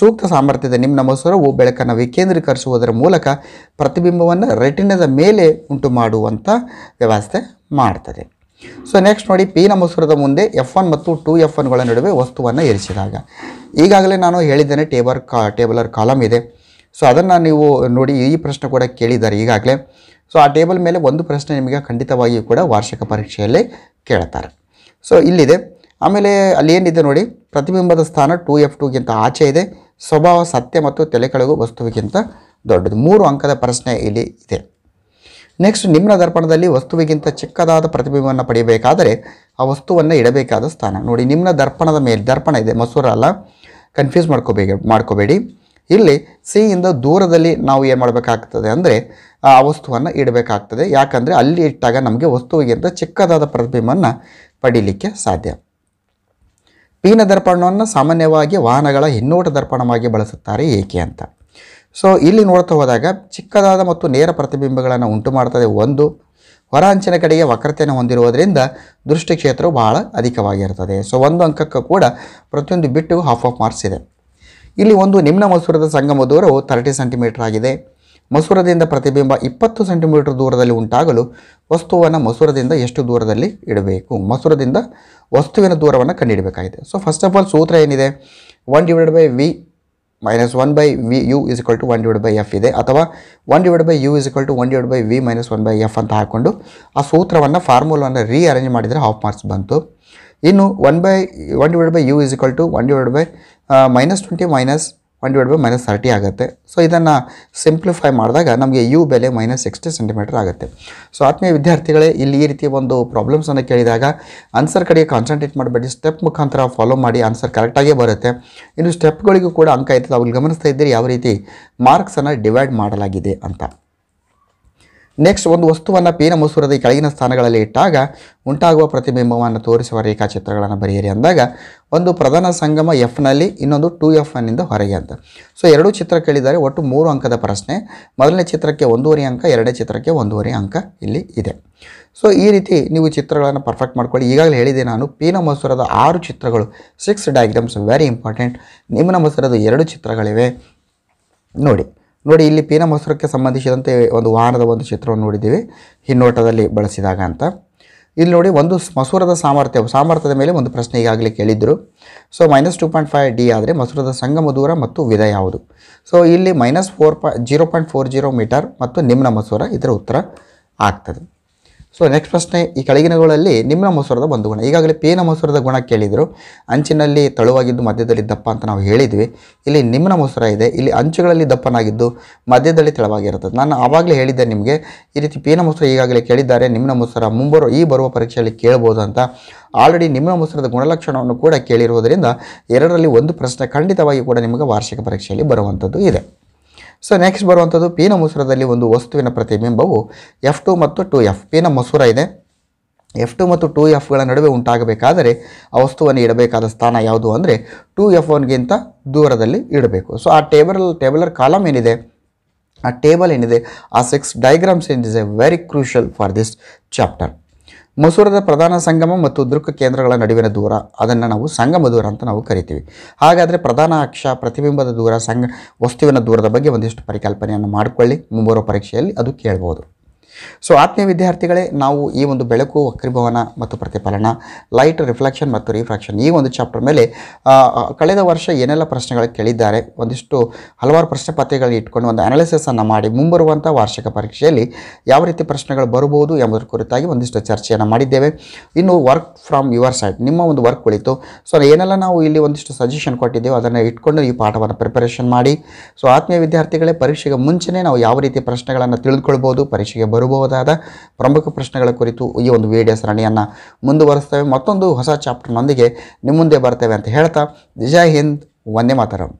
ಸೂಕ್ತ ಸಾಮರ್ಥ್ಯದ ನಿಮ್ಮ ಮಸೂರವು ಬೆಳಕನ್ನು ವಿಕೇಂದ್ರೀಕರಿಸುವುದರ ಮೂಲಕ ಪ್ರತಿಬಿಂಬವನ್ನು ರೆಟಿನದ ಮೇಲೆ ಉಂಟು ಮಾಡುವಂಥ ವ್ಯವಸ್ಥೆ ಮಾಡ್ತದೆ ಸೊ ನೆಕ್ಸ್ಟ್ ನೋಡಿ ಪಿ ನಮಸ್ಕಾರದ ಮುಂದೆ ಎಫ್ ಒನ್ ಮತ್ತು ಟು ಎಫ್ ಒನ್ಗಳ ನಡುವೆ ವಸ್ತುವನ್ನು ಇರಿಸಿದಾಗ ಈಗಾಗಲೇ ನಾನು ಹೇಳಿದ್ದೇನೆ ಟೇಬರ್ ಕಾ ಟೇಬಲರ್ ಕಾಲಮ್ ಇದೆ ಸೊ ಅದನ್ನು ನೀವು ನೋಡಿ ಈ ಪ್ರಶ್ನೆ ಕೂಡ ಕೇಳಿದ್ದಾರೆ ಈಗಾಗಲೇ ಸೊ ಆ ಟೇಬಲ್ ಮೇಲೆ ಒಂದು ಪ್ರಶ್ನೆ ನಿಮಗೆ ಖಂಡಿತವಾಗಿಯೂ ಕೂಡ ವಾರ್ಷಿಕ ಪರೀಕ್ಷೆಯಲ್ಲಿ ಕೇಳ್ತಾರೆ ಸೊ ಇಲ್ಲಿದೆ ಆಮೇಲೆ ಅಲ್ಲಿ ಏನಿದೆ ನೋಡಿ ಪ್ರತಿಬಿಂಬದ ಸ್ಥಾನ ಟು ಎಫ್ ಟುಗಿಂತ ಆಚೆ ಇದೆ ಸ್ವಭಾವ ಸತ್ಯ ಮತ್ತು ತಲೆಕೆಳಗು ವಸ್ತುವಿಗಿಂತ ದೊಡ್ಡದು ಮೂರು ಅಂಕದ ಪ್ರಶ್ನೆ ಇಲ್ಲಿ ಇದೆ ನೆಕ್ಸ್ಟ್ ನಿಮ್ಮ ದರ್ಪಣದಲ್ಲಿ ವಸ್ತುವಿಗಿಂತ ಚಿಕ್ಕದಾದ ಪ್ರತಿಬಿಂಬವನ್ನು ಪಡೆಯಬೇಕಾದರೆ ಆ ವಸ್ತುವನ್ನು ಇಡಬೇಕಾದ ಸ್ಥಾನ ನೋಡಿ ನಿಮ್ಮ ದರ್ಪಣದ ಮೇಲೆ ದರ್ಪಣ ಇದೆ ಮಸೂರ ಅಲ್ಲ ಕನ್ಫ್ಯೂಸ್ ಮಾಡ್ಕೋಬೇಕು ಮಾಡ್ಕೋಬೇಡಿ ಇಲ್ಲಿ ಸಿಯಿಂದ ದೂರದಲ್ಲಿ ನಾವು ಏನು ಮಾಡಬೇಕಾಗ್ತದೆ ಅಂದರೆ ಆ ವಸ್ತುವನ್ನು ಇಡಬೇಕಾಗ್ತದೆ ಯಾಕಂದರೆ ಅಲ್ಲಿ ಇಟ್ಟಾಗ ನಮಗೆ ವಸ್ತುವಿಗಿಂತ ಚಿಕ್ಕದಾದ ಪ್ರತಿಬಿಂಬವನ್ನು ಪಡೀಲಿಕ್ಕೆ ಸಾಧ್ಯ ಪೀನ ದರ್ಪಣವನ್ನು ಸಾಮಾನ್ಯವಾಗಿ ವಾಹನಗಳ ಹಿನ್ನೋಟ ದರ್ಪಣವಾಗಿ ಬಳಸುತ್ತಾರೆ ಏಕೆ ಅಂತ ಸೊ ಇಲ್ಲಿ ನೋಡ್ತಾ ಹೋದಾಗ ಚಿಕ್ಕದಾದ ಮತ್ತು ನೇರ ಪ್ರತಿಬಿಂಬಗಳನ್ನು ಉಂಟು ಮಾಡ್ತದೆ ಒಂದು ಹೊರ ಅಂಚಿನ ಕಡೆಗೆ ವಕ್ರತೆಯನ್ನು ಹೊಂದಿರುವುದರಿಂದ ದೃಷ್ಟಿ ಕ್ಷೇತ್ರವು ಬಹಳ ಅಧಿಕವಾಗಿರ್ತದೆ ಸೊ ಒಂದು ಅಂಕಕ್ಕೂ ಕೂಡ ಪ್ರತಿಯೊಂದು ಬಿಟ್ಟು ಹಾಫ್ ಆಫ್ ಮಾರ್ಕ್ಸ್ ಇದೆ ಇಲ್ಲಿ ಒಂದು ನಿಮ್ಮ ಮಸೂರದ ಸಂಗಮ ದೂರವು ತರ್ಟಿ ಸೆಂಟಿಮೀಟರ್ ಆಗಿದೆ ಮಸೂರದಿಂದ ಪ್ರತಿಬಿಂಬ ಇಪ್ಪತ್ತು ಸೆಂಟಿಮೀಟರ್ ದೂರದಲ್ಲಿ ಉಂಟಾಗಲು ವಸ್ತುವನ್ನು ಮಸೂರದಿಂದ ಎಷ್ಟು ದೂರದಲ್ಲಿ ಇಡಬೇಕು ಮಸೂರದಿಂದ ವಸ್ತುವಿನ ದೂರವನ್ನು ಕಂಡುಹಿಡಬೇಕಾಗಿದೆ ಸೊ ಫಸ್ಟ್ ಆಫ್ ಆಲ್ ಸೂತ್ರ ಏನಿದೆ one divided by V minus one by V U is equal to one divide by F ಇದೆ ಅಥವಾ one divide by U is equal to one divide by V minus one by F ಅಂತ ಹಾಕ್ಕೊಂಡು ಆ ಸೂತ್ರವನ್ನು ಫಾರ್ಮುಲಾವನ್ನು rearrange ಮಾಡಿದರೆ half marks ಬಂತು ಇನ್ನು one by one divide by U is equal to one divide by minus twenty minus one divide by minus thirty ಆಗುತ್ತೆ so ಇದನ್ನು ಸಿಂಪ್ಲಿಫೈ ಮಾಡಿದಾಗ ನಮಗೆ ಯು ಬೆಲೆ ಮೈನಸ್ ಸಿಕ್ಸ್ಟಿ ಸೆಂಟಿಮೀಟರ್ ಆಗುತ್ತೆ ಸೊ ಆತ್ಮೀಯ ವಿದ್ಯಾರ್ಥಿಗಳೇ ಇಲ್ಲಿ ಈ ರೀತಿ ಒಂದು ಪ್ರಾಬ್ಲಮ್ಸನ್ನು ಕೇಳಿದಾಗ ಆನ್ಸರ್ ಕಡೆಗೆ ಕಾನ್ಸಂಟ್ರೇಟ್ ಮಾಡಬೇಡಿ ಸ್ಟೆಪ್ ಮುಖಾಂತರ ಫಾಲೋ ಮಾಡಿ ಆನ್ಸರ್ ಕರೆಕ್ಟಾಗೇ ಬರುತ್ತೆ ಇನ್ನು ಸ್ಟೆಪ್ಗಳಿಗೂ ಕೂಡ ಅಂಕ ಆಯ್ತದೆ ಅವ್ರಿಗೆ ಗಮನಿಸ್ತಾ ಇದ್ದೀರಿ ಯಾವ ರೀತಿ ಮಾರ್ಕ್ಸನ್ನು ಡಿವೈಡ್ ಮಾಡಲಾಗಿದೆ ಅಂತ ನೆಕ್ಸ್ಟ್ ಒಂದು ವಸ್ತುವನ್ನು ಪೀನ ಮಸೂರದ ಕೆಳಗಿನ ಸ್ಥಾನಗಳಲ್ಲಿ ಇಟ್ಟಾಗ ಉಂಟಾಗುವ ಪ್ರತಿಬಿಂಬವನ್ನು ತೋರಿಸುವ ರೇಖಾಚಿತ್ರಗಳನ್ನು ಬರೆಯಿರಿ ಅಂದಾಗ ಒಂದು ಪ್ರಧಾನ ಸಂಗಮ ಎಫ್ನಲ್ಲಿ ಇನ್ನೊಂದು ಟು ಎಫ್ ಅನ್ನಿಂದ ಹೊರಗೆ ಅಂತ ಸೊ ಎರಡು ಚಿತ್ರ ಕೇಳಿದ್ದಾರೆ ಒಟ್ಟು ಮೂರು ಅಂಕದ ಪ್ರಶ್ನೆ ಮೊದಲನೇ ಚಿತ್ರಕ್ಕೆ ಒಂದೂವರೆ ಅಂಕ ಎರಡನೇ ಚಿತ್ರಕ್ಕೆ ಒಂದೂವರೆ ಅಂಕ ಇಲ್ಲಿ ಇದೆ ಸೊ ಈ ರೀತಿ ನೀವು ಚಿತ್ರಗಳನ್ನು ಪರ್ಫೆಕ್ಟ್ ಮಾಡ್ಕೊಳ್ಳಿ ಈಗಾಗಲೇ ಹೇಳಿದೆ ನಾನು ಪೀನ ಮಸೂರದ ಆರು ಚಿತ್ರಗಳು ಸಿಕ್ಸ್ ಡಯಾಗ್ರಾಮ್ಸ್ ವೆರಿ ಇಂಪಾರ್ಟೆಂಟ್ ನಿಮ್ಮನ ಮಸೂರದ ಎರಡು ಚಿತ್ರಗಳಿವೆ ನೋಡಿ ನೋಡಿ ಇಲ್ಲಿ ಪೀನ ಮಸೂರಕ್ಕೆ ಸಂಬಂಧಿಸಿದಂತೆ ಒಂದು ವಾಹನದ ಒಂದು ಚಿತ್ರವನ್ನು ನೋಡಿದ್ದೀವಿ ಹಿನ್ನೋಟದಲ್ಲಿ ಬಳಸಿದಾಗ ಅಂತ ಇಲ್ಲಿ ನೋಡಿ ಒಂದು ಮಸೂರದ ಸಾಮರ್ಥ್ಯ ಸಾಮರ್ಥ್ಯದ ಮೇಲೆ ಒಂದು ಪ್ರಶ್ನೆ ಈಗಾಗಲೇ ಕೇಳಿದ್ದರು so minus two point five D ಆದರೆ ಮಸೂರದ ಸಂಗಮ ದೂರ ಮತ್ತು ವಿಧ ಯಾವುದು ಸೊ ಇಲ್ಲಿ ಮೈನಸ್ ಫೋರ್ ಪಾ zero point four zero metre ಮತ್ತು ನಿಮ್ನ ಮಸೂರ ಇದರ ಉತ್ತರ ಆಗ್ತದೆ ಸೊ ನೆಕ್ಸ್ಟ್ ಪ್ರಶ್ನೆ ಈ ಕೆಳಗಿನಗಳಲ್ಲಿ ನಿಮ್ಮ ಮೊಸರದ ಒಂದು ಗುಣ ಈಗಾಗಲೇ ಪೇನ ಮೊಸರದ ಗುಣ ಕೇಳಿದರು ಅಂಚಿನಲ್ಲಿ ತಳುವಾಗಿದ್ದು ಮಧ್ಯದಲ್ಲಿ ದಪ್ಪ ಅಂತ ನಾವು ಹೇಳಿದ್ವಿ ಇಲ್ಲಿ ನಿಮ್ನ ಮೊಸರ ಇದೆ ಇಲ್ಲಿ ಅಂಚುಗಳಲ್ಲಿ ದಪ್ಪನಾಗಿದ್ದು ಮಧ್ಯದಲ್ಲಿ ತಳವಾಗಿರುತ್ತದೆ ನಾನು ಆವಾಗಲೇ ಹೇಳಿದ್ದೆ ನಿಮಗೆ ಈ ರೀತಿ ಪೇನ ಮೊಸರು ಈಗಾಗಲೇ ಕೇಳಿದ್ದಾರೆ ನಿಮ್ಮ ಮೊಸರ ಮುಂಬರೋ ಈ ಬರುವ ಪರೀಕ್ಷೆಯಲ್ಲಿ ಕೇಳ್ಬೋದು ಅಂತ ಆಲ್ರೆಡಿ ನಿಮ್ಮ ಮೊಸರದ ಗುಣಲಕ್ಷಣವನ್ನು ಕೂಡ ಕೇಳಿರುವುದರಿಂದ ಎರಡರಲ್ಲಿ ಒಂದು ಪ್ರಶ್ನೆ ಖಂಡಿತವಾಗಿ ಕೂಡ ನಿಮಗೆ ವಾರ್ಷಿಕ ಪರೀಕ್ಷೆಯಲ್ಲಿ ಬರುವಂಥದ್ದು ಇದೆ ಸೊ ನೆಕ್ಸ್ಟ್ ಬರುವಂಥದ್ದು ಪೀನ ಮಸೂರದಲ್ಲಿ ಒಂದು ವಸ್ತುವಿನ ಪ್ರತಿಬಿಂಬವು ಎಫ್ ಟು ಮತ್ತು ಟು ಎಫ್ ಪೀನ ಮಸೂರ ಇದೆ ಎಫ್ ಟು ಮತ್ತು ಟು ಎಫ್ಗಳ ನಡುವೆ ಉಂಟಾಗಬೇಕಾದರೆ ಆ ವಸ್ತುವನ್ನು ಇಡಬೇಕಾದ ಸ್ಥಾನ ಯಾವುದು ಅಂದರೆ ಟು ಎಫ್ ಒನ್ಗಿಂತ ದೂರದಲ್ಲಿ ಇಡಬೇಕು ಸೊ ಆ ಟೇಬಲ್ ಟೇಬಲರ್ ಕಾಲಮ್ ಏನಿದೆ ಆ ಟೇಬಲ್ ಏನಿದೆ ಆ six diagrams a very crucial for this chapter ಮಸೂರದ ಪ್ರಧಾನ ಸಂಗಮ ಮತ್ತು ದುರ್ಗ ಕೇಂದ್ರಗಳ ನಡುವಿನ ದೂರ ಅದನ್ನು ನಾವು ಸಂಗಮ ದೂರ ಅಂತ ನಾವು ಕರಿತೀವಿ ಹಾಗಾದರೆ ಪ್ರಧಾನ ಅಕ್ಷ ಪ್ರತಿಬಿಂಬದ ದೂರ ಸಂಗ ವಸ್ತುವಿನ ದೂರದ ಬಗ್ಗೆ ಒಂದಿಷ್ಟು ಪರಿಕಲ್ಪನೆಯನ್ನು ಮಾಡಿಕೊಳ್ಳಿ ಮುಂಬರುವ ಪರೀಕ್ಷೆಯಲ್ಲಿ ಅದು ಕೇಳಬಹುದು ಸೊ ಆತ್ಮೀಯ ವಿದ್ಯಾರ್ಥಿಗಳೇ ನಾವು ಈ ಒಂದು ಬೆಳಕು ವಕ್ರಿಭವನ ಮತ್ತು ಪ್ರತಿಫಲನ ಲೈಟ್ ರಿಫ್ಲೆಕ್ಷನ್ ಮತ್ತು ರಿಫ್ರಾಕ್ಷನ್ ಈ ಒಂದು ಚಾಪ್ಟರ್ ಮೇಲೆ ಕಳೆದ ವರ್ಷ ಏನೆಲ್ಲ ಪ್ರಶ್ನೆಗಳು ಕೇಳಿದ್ದಾರೆ ಒಂದಿಷ್ಟು ಹಲವಾರು ಪ್ರಶ್ನೆ ಪತ್ರಿಕೆಗಳನ್ನ ಇಟ್ಕೊಂಡು ಒಂದು ಅನಾಲಿಸನ್ನು ಮಾಡಿ ಮುಂಬರುವಂಥ ವಾರ್ಷಿಕ ಪರೀಕ್ಷೆಯಲ್ಲಿ ಯಾವ ರೀತಿ ಪ್ರಶ್ನೆಗಳು ಬರಬಹುದು ಎಂಬುದರ ಕುರಿತಾಗಿ ಒಂದಿಷ್ಟು ಚರ್ಚೆಯನ್ನು ಮಾಡಿದ್ದೇವೆ ಇನ್ನು ವರ್ಕ್ ಫ್ರಮ್ ಯುವರ್ ಸೈಡ್ ನಿಮ್ಮ ಒಂದು ವರ್ಕ್ ಕುಳಿತು ಸೊ ಏನೆಲ್ಲ ನಾವು ಇಲ್ಲಿ ಒಂದಿಷ್ಟು ಸಜೆಷನ್ ಕೊಟ್ಟಿದ್ದೇವೆ ಅದನ್ನು ಇಟ್ಕೊಂಡು ಈ ಪಾಠವನ್ನು ಪ್ರಿಪರೇಷನ್ ಮಾಡಿ ಸೊ ಆತ್ಮೀಯ ವಿದ್ಯಾರ್ಥಿಗಳೇ ಪರೀಕ್ಷೆಗೆ ಮುಂಚೆನೇ ನಾವು ಯಾವ ರೀತಿ ಪ್ರಶ್ನೆಗಳನ್ನು ತಿಳಿದುಕೊಳ್ಬೋದು ಪರೀಕ್ಷೆಗೆ ಬರುವ ಬರಬಹುದಾದ ಪ್ರಮುಖ ಪ್ರಶ್ನೆಗಳ ಕುರಿತು ಈ ಒಂದು ವಿಡಿಯೋ ಸರಣಿಯನ್ನು ಮುಂದುವರಿಸ್ತೇವೆ ಮತ್ತೊಂದು ಹೊಸ ಚಾಪ್ಟರ್ನೊಂದಿಗೆ ನಿಮ್ಮ ಮುಂದೆ ಬರ್ತೇವೆ ಅಂತ ಹೇಳ್ತಾ ವಿಜಯ್ ಹಿಂದ್ ಒಂದೇ ಮಾತರಂ